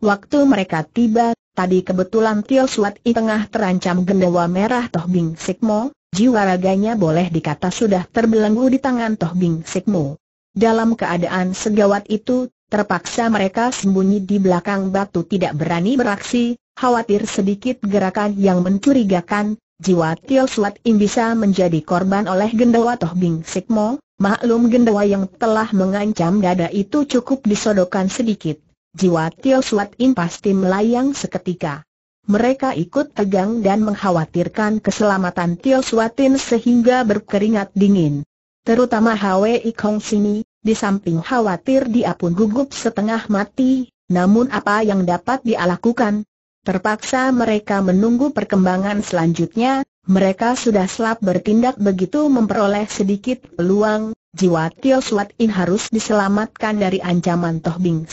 Waktu mereka tiba, tadi kebetulan Tio Suat I tengah terancam gendawa merah Toh Bing Sikmo, jiwa raganya boleh dikata sudah terbelenggu di tangan Toh Bing Sikmo. Dalam keadaan segawat itu, Terpaksa mereka sembunyi di belakang batu tidak berani beraksi, khawatir sedikit gerakan yang mencurigakan, jiwa Tio Suat Im bisa menjadi korban oleh gendawa Toh Bing Sikmo, maklum gendawa yang telah mengancam dada itu cukup disodokan sedikit. Jiwa Tio Suat Im pasti melayang seketika. Mereka ikut tegang dan mengkhawatirkan keselamatan Tio Swatin sehingga berkeringat dingin. Terutama Hwi Kong Sini, di samping khawatir dia pun gugup setengah mati, namun apa yang dapat dia lakukan, Terpaksa mereka menunggu perkembangan selanjutnya, mereka sudah selap bertindak begitu memperoleh sedikit peluang, jiwa Tio Suat In harus diselamatkan dari ancaman Toh Bing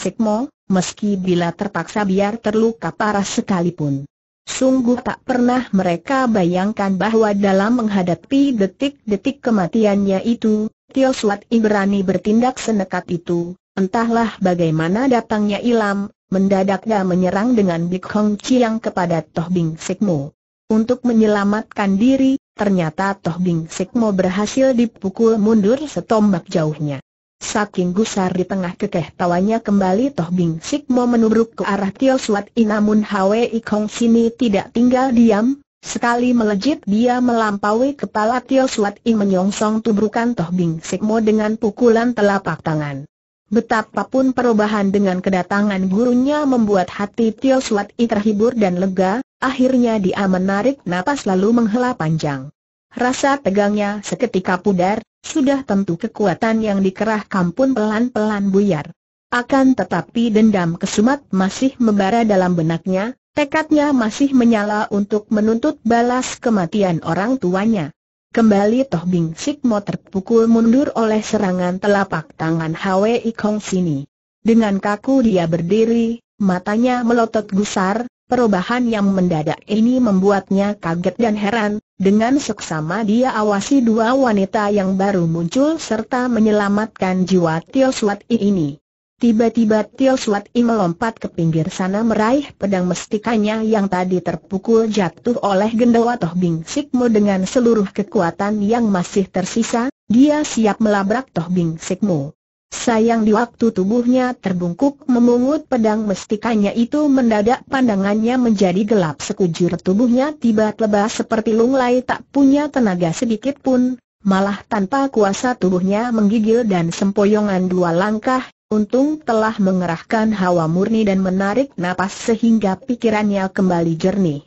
meski bila terpaksa biar terluka parah sekalipun. Sungguh tak pernah mereka bayangkan bahwa dalam menghadapi detik-detik kematiannya itu, Tio Suat In berani bertindak senekat itu, entahlah bagaimana datangnya Ilam, Mendadak dia menyerang dengan big Hong Chiang kepada Toh Bing Sikmo. Untuk menyelamatkan diri, ternyata Toh Bing Sikmo berhasil dipukul mundur setombak jauhnya. Saking gusar di tengah kekeh tawanya kembali Toh Bing Sikmo menubruk ke arah Tio Suat Inamun Hwe Ikong Sini tidak tinggal diam, sekali melejit dia melampaui kepala Tio Suat I menyongsong tubrukan Toh Bing Sikmo dengan pukulan telapak tangan. Betapapun perubahan dengan kedatangan gurunya membuat hati Tio Suat I terhibur dan lega, akhirnya dia menarik napas lalu menghela panjang. Rasa tegangnya seketika pudar, sudah tentu kekuatan yang dikerahkan pun pelan-pelan buyar. Akan tetapi dendam kesumat masih membara dalam benaknya, tekadnya masih menyala untuk menuntut balas kematian orang tuanya. Kembali Toh Bing Sikmo terpukul mundur oleh serangan telapak tangan Hwi Kong Sini. Dengan kaku dia berdiri, matanya melotot gusar, perubahan yang mendadak ini membuatnya kaget dan heran, dengan seksama dia awasi dua wanita yang baru muncul serta menyelamatkan jiwa Tio Suat ini. Tiba-tiba Tio Suat I melompat ke pinggir sana meraih pedang mestikanya yang tadi terpukul jatuh oleh gendawa Toh Bing Sikmo dengan seluruh kekuatan yang masih tersisa, dia siap melabrak Toh Bing Sikmo. Sayang di waktu tubuhnya terbungkuk memungut pedang mestikanya itu mendadak pandangannya menjadi gelap sekujur tubuhnya tiba tiba seperti lunglai tak punya tenaga sedikit pun, malah tanpa kuasa tubuhnya menggigil dan sempoyongan dua langkah, Untung telah mengerahkan hawa murni dan menarik napas sehingga pikirannya kembali jernih.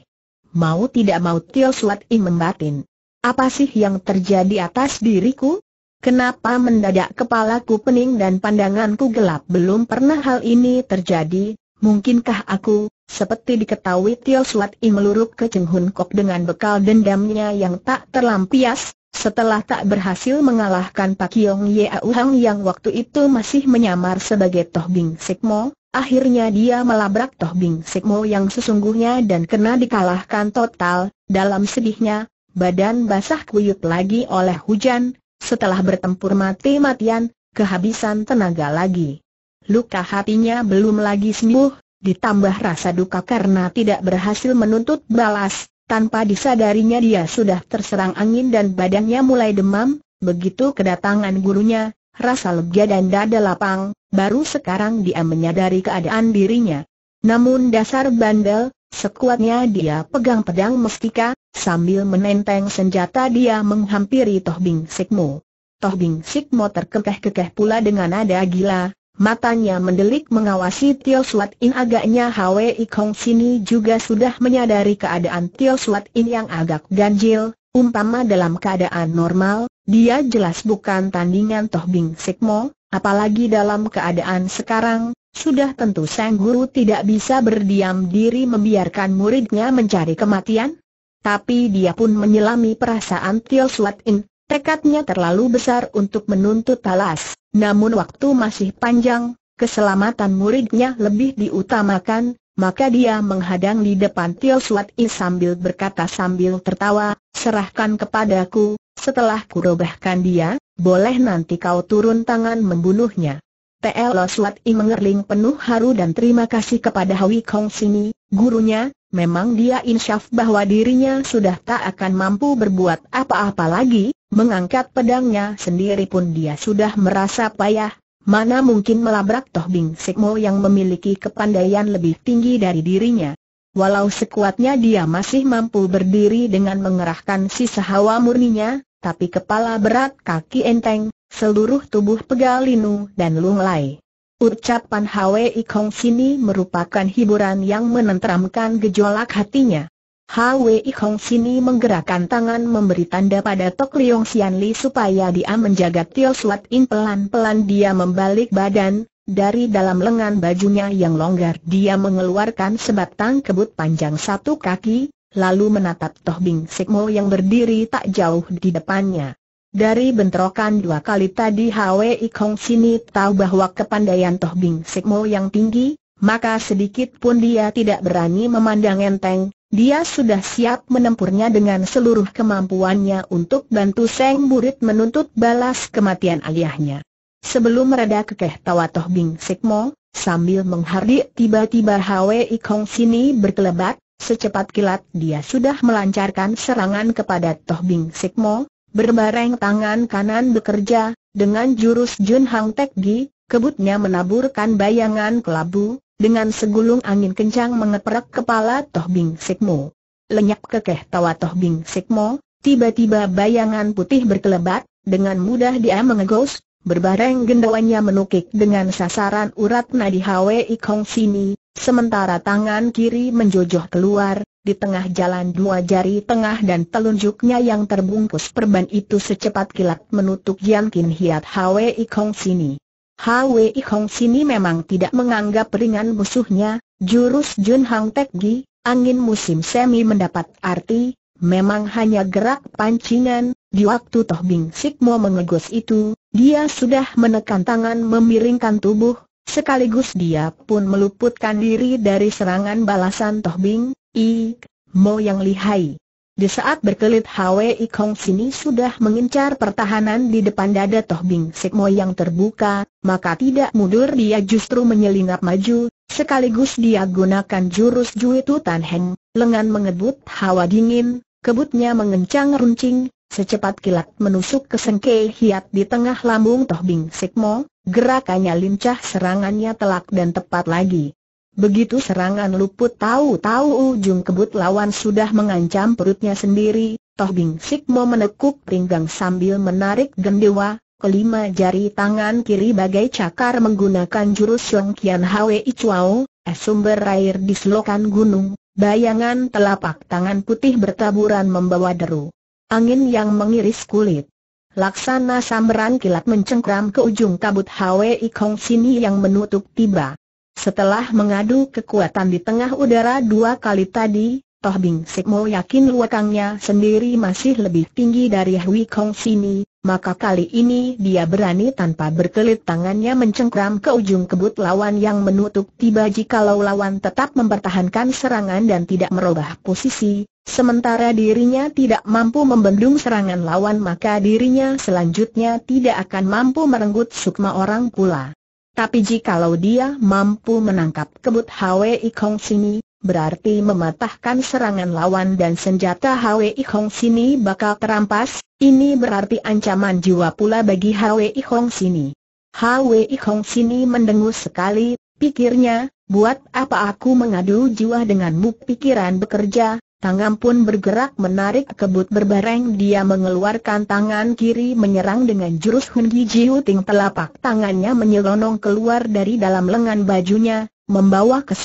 Mau tidak mau Tio Suat I membatin. Apa sih yang terjadi atas diriku? Kenapa mendadak kepalaku pening dan pandanganku gelap? Belum pernah hal ini terjadi, mungkinkah aku, seperti diketahui Tio Suat I meluruk ke Cheng Hun Kok dengan bekal dendamnya yang tak terlampias, setelah tak berhasil mengalahkan Pak Yong Au Hang yang waktu itu masih menyamar sebagai Toh Bing Sikmo, akhirnya dia melabrak Toh Bing Sikmo yang sesungguhnya dan kena dikalahkan total, dalam sedihnya, badan basah kuyup lagi oleh hujan, setelah bertempur mati-matian, kehabisan tenaga lagi. Luka hatinya belum lagi sembuh, ditambah rasa duka karena tidak berhasil menuntut balas, tanpa disadarinya dia sudah terserang angin dan badannya mulai demam, begitu kedatangan gurunya, rasa lega dan dada lapang, baru sekarang dia menyadari keadaan dirinya. Namun dasar bandel, sekuatnya dia pegang pedang mestika, sambil menenteng senjata dia menghampiri Toh Bing Sikmo. Toh Bing Sikmo terkekeh-kekeh pula dengan nada gila, Matanya mendelik mengawasi Tio Suat In agaknya Hwi Kong sini juga sudah menyadari keadaan Tio Suat In yang agak ganjil, umpama dalam keadaan normal, dia jelas bukan tandingan Toh Bing Sikmo, apalagi dalam keadaan sekarang, sudah tentu Sang Guru tidak bisa berdiam diri membiarkan muridnya mencari kematian. Tapi dia pun menyelami perasaan Tio Suat In, Tekadnya terlalu besar untuk menuntut balas, namun waktu masih panjang, keselamatan muridnya lebih diutamakan, maka dia menghadang di depan Tio Suat I sambil berkata sambil tertawa, serahkan kepadaku, setelah kurobahkan dia, boleh nanti kau turun tangan membunuhnya. TL Suat I mengerling penuh haru dan terima kasih kepada Hwi Kong Sini, gurunya, memang dia insyaf bahwa dirinya sudah tak akan mampu berbuat apa-apa lagi, Mengangkat pedangnya sendiri pun dia sudah merasa payah, mana mungkin melabrak Toh Bing Mo yang memiliki kepandaian lebih tinggi dari dirinya. Walau sekuatnya dia masih mampu berdiri dengan mengerahkan sisa hawa murninya, tapi kepala berat kaki enteng, seluruh tubuh pegal linu dan lunglai. Ucapan Hwi Kong Sini merupakan hiburan yang menenteramkan gejolak hatinya. Hwi Kong Sini menggerakkan tangan memberi tanda pada Tok Leong Sian Li supaya dia menjaga Tio Suat In pelan-pelan dia membalik badan, dari dalam lengan bajunya yang longgar dia mengeluarkan sebatang kebut panjang satu kaki, lalu menatap Toh Bing Sikmo yang berdiri tak jauh di depannya. Dari bentrokan dua kali tadi Hwi Kong Sini tahu bahwa kepandaian Toh Bing Sikmo yang tinggi, maka sedikit pun dia tidak berani memandang enteng, dia sudah siap menempurnya dengan seluruh kemampuannya untuk bantu Seng Murid menuntut balas kematian ayahnya. Sebelum mereda kekeh tawa Toh Bing Sikmo, sambil menghardik tiba-tiba Hwi Kong Sini berkelebat, secepat kilat dia sudah melancarkan serangan kepada Toh Bing Sikmo, berbareng tangan kanan bekerja, dengan jurus Jun Hang Tek Gi, kebutnya menaburkan bayangan kelabu, dengan segulung angin kencang mengeperak kepala Toh Bing Sikmo. Lenyap kekeh tawa Toh Bing Sikmo, tiba-tiba bayangan putih berkelebat, dengan mudah dia mengegos, berbareng gendawannya menukik dengan sasaran urat nadi I Kong Sini, sementara tangan kiri menjojoh keluar, di tengah jalan dua jari tengah dan telunjuknya yang terbungkus perban itu secepat kilat menutup Yang Kin Hiat I Kong Sini. Hwi Hong Sini memang tidak menganggap ringan musuhnya, jurus Jun Hang Tek Gi, angin musim semi mendapat arti, memang hanya gerak pancingan, di waktu Toh Bing Sikmo mengegus itu, dia sudah menekan tangan memiringkan tubuh, sekaligus dia pun meluputkan diri dari serangan balasan Toh Bing, I, Mo yang lihai. Di saat berkelit Hwi Kong Sini sudah mengincar pertahanan di depan dada Toh Bing Sekmo yang terbuka, maka tidak mundur dia justru menyelinap maju, sekaligus dia gunakan jurus juitu Tan Heng, lengan mengebut hawa dingin, kebutnya mengencang runcing, secepat kilat menusuk ke sengkei hiat di tengah lambung Toh Bing Sekmo, gerakannya lincah serangannya telak dan tepat lagi. Begitu serangan luput tahu-tahu ujung kebut lawan sudah mengancam perutnya sendiri, Toh Bing Sikmo menekuk pinggang sambil menarik gendewa, kelima jari tangan kiri bagai cakar menggunakan jurus Yong Kian Hwi Chuao, es eh, sumber air di selokan gunung, bayangan telapak tangan putih bertaburan membawa deru. Angin yang mengiris kulit. Laksana samberan kilat mencengkram ke ujung kabut Hwi Kong Sini yang menutup tiba. Setelah mengadu kekuatan di tengah udara dua kali tadi, Toh Bing Sik Mo yakin luakangnya sendiri masih lebih tinggi dari Hui Kong Sini, maka kali ini dia berani tanpa berkelit tangannya mencengkram ke ujung kebut lawan yang menutup tiba jikalau lawan tetap mempertahankan serangan dan tidak merubah posisi, Sementara dirinya tidak mampu membendung serangan lawan maka dirinya selanjutnya tidak akan mampu merenggut sukma orang pula. Tapi jikalau dia mampu menangkap kebut Hwi Kong Sini, berarti mematahkan serangan lawan dan senjata Hwi Kong Sini bakal terampas, ini berarti ancaman jiwa pula bagi Hwi Kong Sini. Hwi Kong Sini mendengus sekali, pikirnya, buat apa aku mengadu jiwa denganmu pikiran bekerja, Tangan pun bergerak menarik kebut berbareng dia mengeluarkan tangan kiri menyerang dengan jurus Hungi Jiu Ting telapak tangannya menyelonong keluar dari dalam lengan bajunya, membawa ke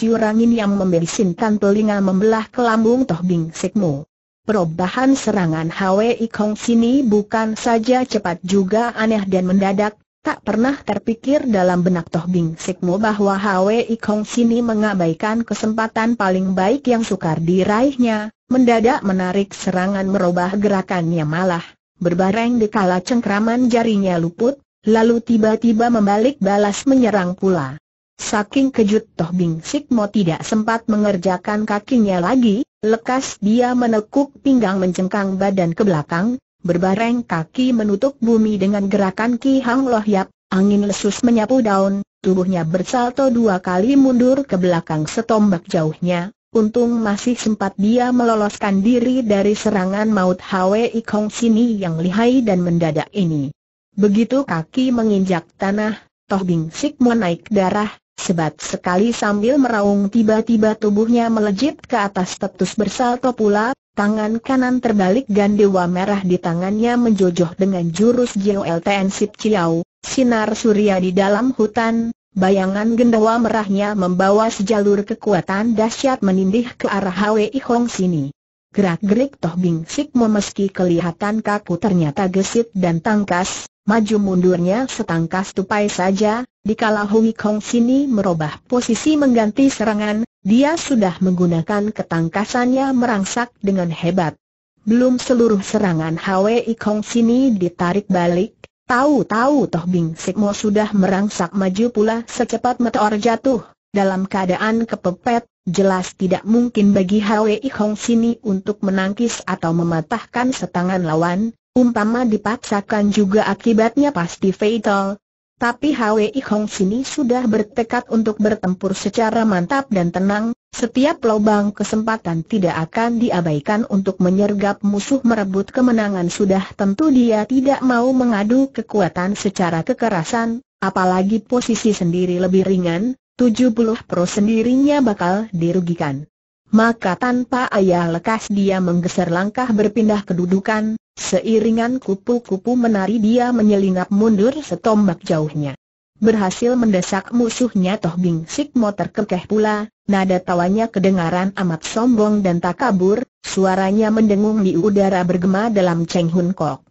yang memilisinkan telinga membelah ke lambung Toh Bing Sikmu. Perubahan serangan Hwi Kong sini bukan saja cepat juga aneh dan mendadak, Tak pernah terpikir dalam benak Toh Bing Sikmo bahwa Hwe Kong Sini mengabaikan kesempatan paling baik yang sukar diraihnya, mendadak menarik serangan merubah gerakannya malah, berbareng di kala cengkraman jarinya luput, lalu tiba-tiba membalik balas menyerang pula. Saking kejut Toh Bing Sikmo tidak sempat mengerjakan kakinya lagi, lekas dia menekuk pinggang mencengkang badan ke belakang, berbareng kaki menutup bumi dengan gerakan Ki Hang Loh Yap, angin lesus menyapu daun, tubuhnya bersalto dua kali mundur ke belakang setombak jauhnya, untung masih sempat dia meloloskan diri dari serangan maut I Kong Sini yang lihai dan mendadak ini. Begitu kaki menginjak tanah, Toh Bing Sik menaik darah, Sebat sekali sambil meraung tiba-tiba tubuhnya melejit ke atas tetus bersalto pula, Tangan kanan terbalik gandewa merah di tangannya menjojoh dengan jurus JOLTN Sip Chiao, sinar surya di dalam hutan, bayangan gendawa merahnya membawa sejalur kekuatan dahsyat menindih ke arah Hwi Hong sini. Gerak-gerik Toh Bing Sik memeski kelihatan kaku ternyata gesit dan tangkas, maju mundurnya setangkas tupai saja, dikala Hui Kong sini merubah posisi mengganti serangan, dia sudah menggunakan ketangkasannya merangsak dengan hebat. Belum seluruh serangan Hwi Kong sini ditarik balik, tahu-tahu Toh Bing Sikmo sudah merangsak maju pula secepat meteor jatuh. Dalam keadaan kepepet, jelas tidak mungkin bagi Hwi Hong sini untuk menangkis atau mematahkan setangan lawan, umpama dipaksakan juga akibatnya pasti fatal, tapi Hwi Hong Sini sudah bertekad untuk bertempur secara mantap dan tenang, setiap lubang kesempatan tidak akan diabaikan untuk menyergap musuh merebut kemenangan sudah tentu dia tidak mau mengadu kekuatan secara kekerasan, apalagi posisi sendiri lebih ringan, 70 pro sendirinya bakal dirugikan. Maka tanpa ayah lekas dia menggeser langkah berpindah kedudukan, Seiringan kupu-kupu menari dia menyelinap mundur setombak jauhnya. Berhasil mendesak musuhnya Toh Bing Sik Mo terkekeh pula, nada tawanya kedengaran amat sombong dan tak kabur, suaranya mendengung di udara bergema dalam Cheng Hun Kok.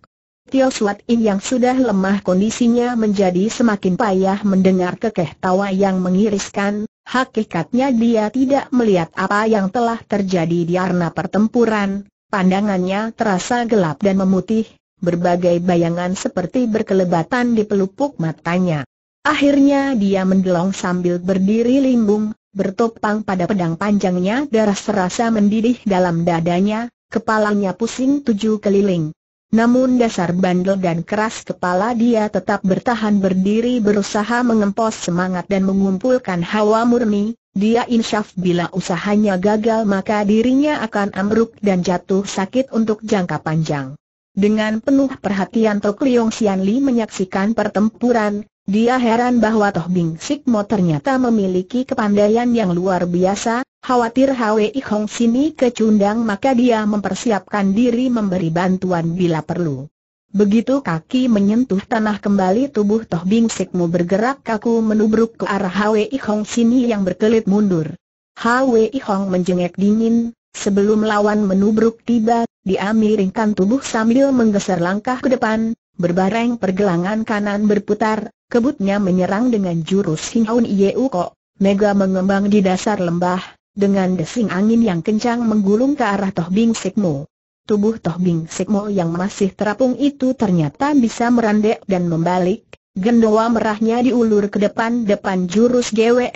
Tio Suat In yang sudah lemah kondisinya menjadi semakin payah mendengar kekeh tawa yang mengiriskan, hakikatnya dia tidak melihat apa yang telah terjadi di arena pertempuran, Pandangannya terasa gelap dan memutih, berbagai bayangan seperti berkelebatan di pelupuk matanya. Akhirnya dia mendelong sambil berdiri limbung, bertopang pada pedang panjangnya darah serasa mendidih dalam dadanya, kepalanya pusing tujuh keliling. Namun dasar bandel dan keras kepala dia tetap bertahan berdiri berusaha mengempos semangat dan mengumpulkan hawa murni, dia insyaf bila usahanya gagal maka dirinya akan ambruk dan jatuh sakit untuk jangka panjang. Dengan penuh perhatian Tok Liong Sian Li menyaksikan pertempuran, dia heran bahwa Toh Bing Sik Mo ternyata memiliki kepandaian yang luar biasa, khawatir Hwi Hong Sini kecundang maka dia mempersiapkan diri memberi bantuan bila perlu. Begitu kaki menyentuh tanah kembali tubuh Toh Bing Sikmu bergerak kaku menubruk ke arah Hwi Hong Sini yang berkelit mundur. Hwi Hong menjengek dingin, sebelum lawan menubruk tiba, dia miringkan tubuh sambil menggeser langkah ke depan, berbareng pergelangan kanan berputar, kebutnya menyerang dengan jurus Hinghaun Yeu Kok, mega mengembang di dasar lembah, dengan desing angin yang kencang menggulung ke arah Toh Bing Sikmu. Tubuh Toh Bing Sekmo yang masih terapung itu ternyata bisa merandek dan membalik, Gendawa merahnya diulur ke depan-depan jurus GWE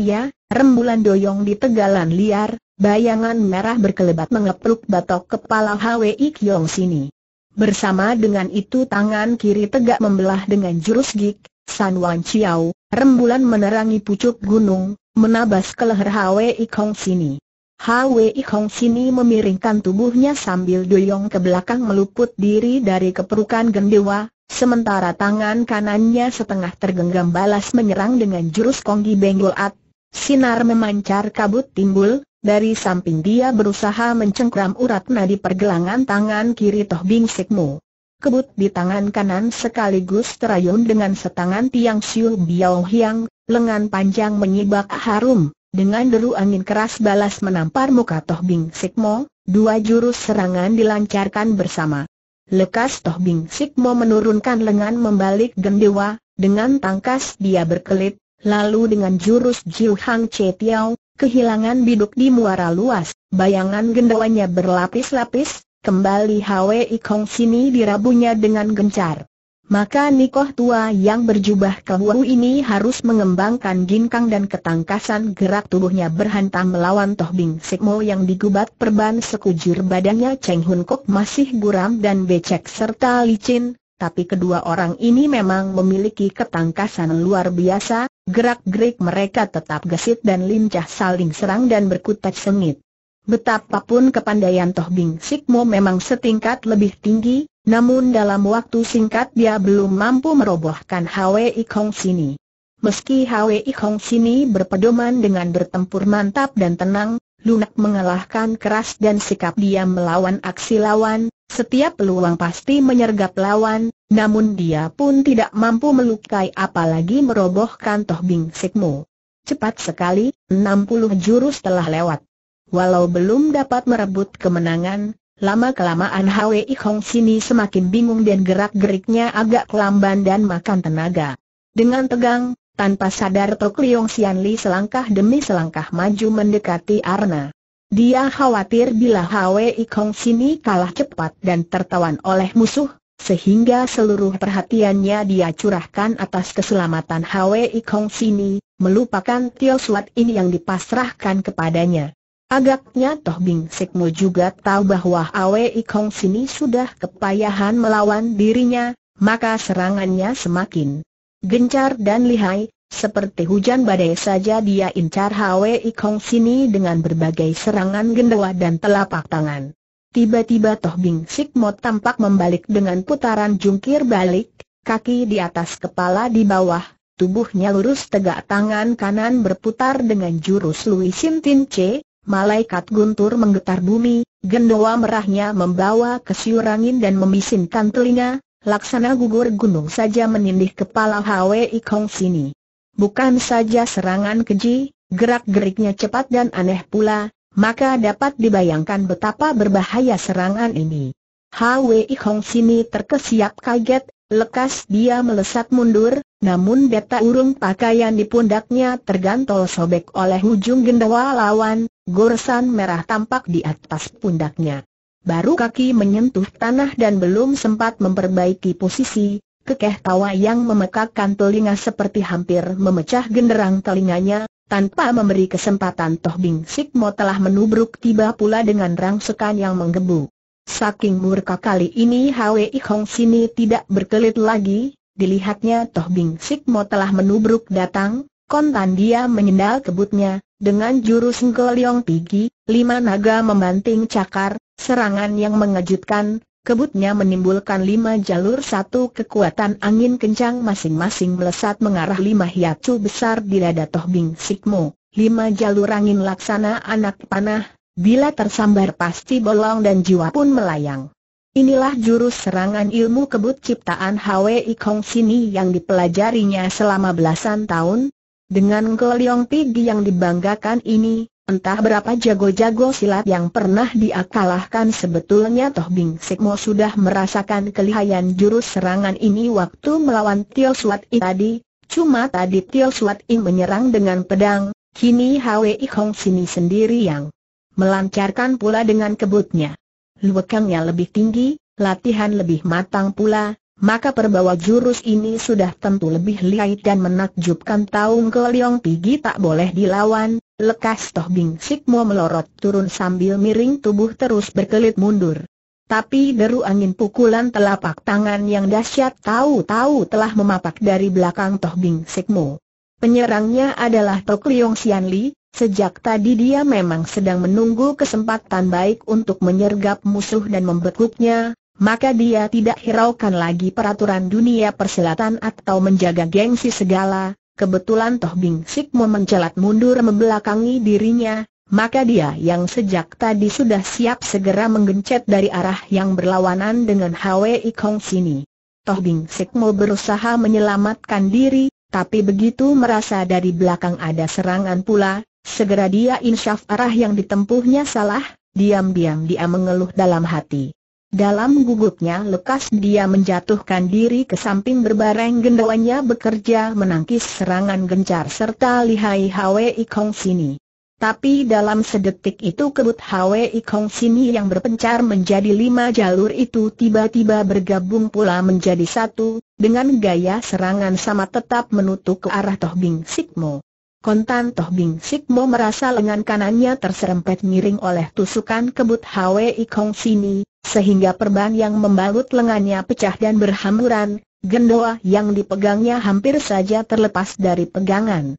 ya, rembulan doyong di tegalan liar, bayangan merah berkelebat mengepluk batok kepala HWI Kyong sini. Bersama dengan itu tangan kiri tegak membelah dengan jurus gik, San Wan Chiao, rembulan menerangi pucuk gunung, menabas ke leher Hwe Ikong sini. Hwi Hong Sini memiringkan tubuhnya sambil doyong ke belakang meluput diri dari keperukan gendewa, sementara tangan kanannya setengah tergenggam balas menyerang dengan jurus Konggi Benggoat. Sinar memancar kabut timbul, dari samping dia berusaha mencengkram urat nadi pergelangan tangan kiri Toh Bing Sikmu. Kebut di tangan kanan sekaligus terayun dengan setangan tiang siu biao hiang, lengan panjang menyibak harum. Dengan deru angin keras balas menampar muka Toh Bing Sikmo, dua jurus serangan dilancarkan bersama. Lekas Toh Bing Sikmo menurunkan lengan membalik gendewa, dengan tangkas dia berkelit, lalu dengan jurus Jiu Hang Che Tiao, kehilangan biduk di muara luas, bayangan gendawanya berlapis-lapis, kembali Hwe Kong sini dirabunya dengan gencar. Maka Nikoh tua yang berjubah kewu ini harus mengembangkan ginkang dan ketangkasan gerak tubuhnya berhantam melawan Toh Bing Sikmo yang digubat perban sekujur badannya Cheng Hun Kok masih buram dan becek serta licin, tapi kedua orang ini memang memiliki ketangkasan luar biasa, gerak-gerik mereka tetap gesit dan lincah saling serang dan berkutat sengit. Betapapun kepandaian Toh Bing Sikmo memang setingkat lebih tinggi, namun dalam waktu singkat dia belum mampu merobohkan Hwi Kong Sini. Meski Hwi Kong Sini berpedoman dengan bertempur mantap dan tenang, lunak mengalahkan keras dan sikap dia melawan aksi lawan, setiap peluang pasti menyergap lawan, namun dia pun tidak mampu melukai apalagi merobohkan Toh Bing Sikmu. Cepat sekali, 60 jurus telah lewat. Walau belum dapat merebut kemenangan, Lama-kelamaan Hwi Kong Sini semakin bingung dan gerak-geriknya agak kelamban dan makan tenaga. Dengan tegang, tanpa sadar Tok Liong Sian Li selangkah demi selangkah maju mendekati Arna. Dia khawatir bila Hwi Kong Sini kalah cepat dan tertawan oleh musuh, sehingga seluruh perhatiannya dia curahkan atas keselamatan Hwi Kong Sini, melupakan Tio Suat ini yang dipasrahkan kepadanya. Agaknya Toh Bing Sekmo juga tahu bahwa Awe Kong sini sudah kepayahan melawan dirinya, maka serangannya semakin gencar dan lihai, seperti hujan badai saja dia incar Hwe Kong sini dengan berbagai serangan gendawa dan telapak tangan. Tiba-tiba Toh Bing Sikmo tampak membalik dengan putaran jungkir balik, kaki di atas kepala di bawah, tubuhnya lurus tegak tangan kanan berputar dengan jurus Louis Sim Tin Che, Malaikat guntur menggetar bumi, gendowa merahnya membawa kesiur dan memisinkan telinga, laksana gugur gunung saja menindih kepala Hwi Kong sini. Bukan saja serangan keji, gerak-geriknya cepat dan aneh pula, maka dapat dibayangkan betapa berbahaya serangan ini. Hwi Kong sini terkesiap kaget, lekas dia melesat mundur, namun beta urung pakaian di pundaknya tergantol sobek oleh ujung gendawa lawan, Goresan merah tampak di atas pundaknya. Baru kaki menyentuh tanah dan belum sempat memperbaiki posisi, kekeh tawa yang memekakkan telinga seperti hampir memecah genderang telinganya, tanpa memberi kesempatan Toh Bing Sikmo telah menubruk tiba pula dengan rangsekan yang menggebu. Saking murka kali ini Hwi Hong Sini tidak berkelit lagi, dilihatnya Toh Bing Sikmo telah menubruk datang, kontan dia menyendal kebutnya, dengan jurus Ngeliong Pigi, lima naga membanting cakar, serangan yang mengejutkan, kebutnya menimbulkan lima jalur satu kekuatan angin kencang masing-masing melesat mengarah lima hiacu besar di dada Toh Bing Sikmo, lima jalur angin laksana anak panah, bila tersambar pasti bolong dan jiwa pun melayang. Inilah jurus serangan ilmu kebut ciptaan Hwi Kong Sini yang dipelajarinya selama belasan tahun, dengan Goliong Pigi yang dibanggakan ini, entah berapa jago-jago silat yang pernah dia kalahkan sebetulnya Toh Bing Sikmo sudah merasakan kelihayan jurus serangan ini waktu melawan Tio Suat I tadi, cuma tadi Tio Suat I menyerang dengan pedang, kini Hwi Hong Sini sendiri yang melancarkan pula dengan kebutnya. Luekangnya lebih tinggi, latihan lebih matang pula, maka perbawa jurus ini sudah tentu lebih lihai dan menakjubkan Taung Ke Liong Pigi tak boleh dilawan, lekas Toh Bing Sikmo melorot turun sambil miring tubuh terus berkelit mundur. Tapi deru angin pukulan telapak tangan yang dahsyat tahu-tahu telah memapak dari belakang Toh Bing Sikmo. Penyerangnya adalah Tok Liong Sian Li, Sejak tadi dia memang sedang menunggu kesempatan baik untuk menyergap musuh dan membekuknya, maka dia tidak hiraukan lagi peraturan dunia perselatan atau menjaga gengsi segala, kebetulan Toh Bing Sik mencelat mundur membelakangi dirinya, maka dia yang sejak tadi sudah siap segera menggencet dari arah yang berlawanan dengan Hwi Kong sini. Toh Bing Sik mau berusaha menyelamatkan diri, tapi begitu merasa dari belakang ada serangan pula, segera dia insyaf arah yang ditempuhnya salah, diam-diam dia mengeluh dalam hati. Dalam gugupnya lekas dia menjatuhkan diri ke samping berbareng gendawannya bekerja menangkis serangan gencar serta lihai Hwi Kong Sini. Tapi dalam sedetik itu kebut Hwi Kong Sini yang berpencar menjadi lima jalur itu tiba-tiba bergabung pula menjadi satu, dengan gaya serangan sama tetap menutup ke arah Toh Bing Sikmo. Kontan Toh Bing Sikmo merasa lengan kanannya terserempet miring oleh tusukan kebut Hwi Kong Sini, sehingga perban yang membalut lengannya pecah dan berhamburan, gendoa yang dipegangnya hampir saja terlepas dari pegangan.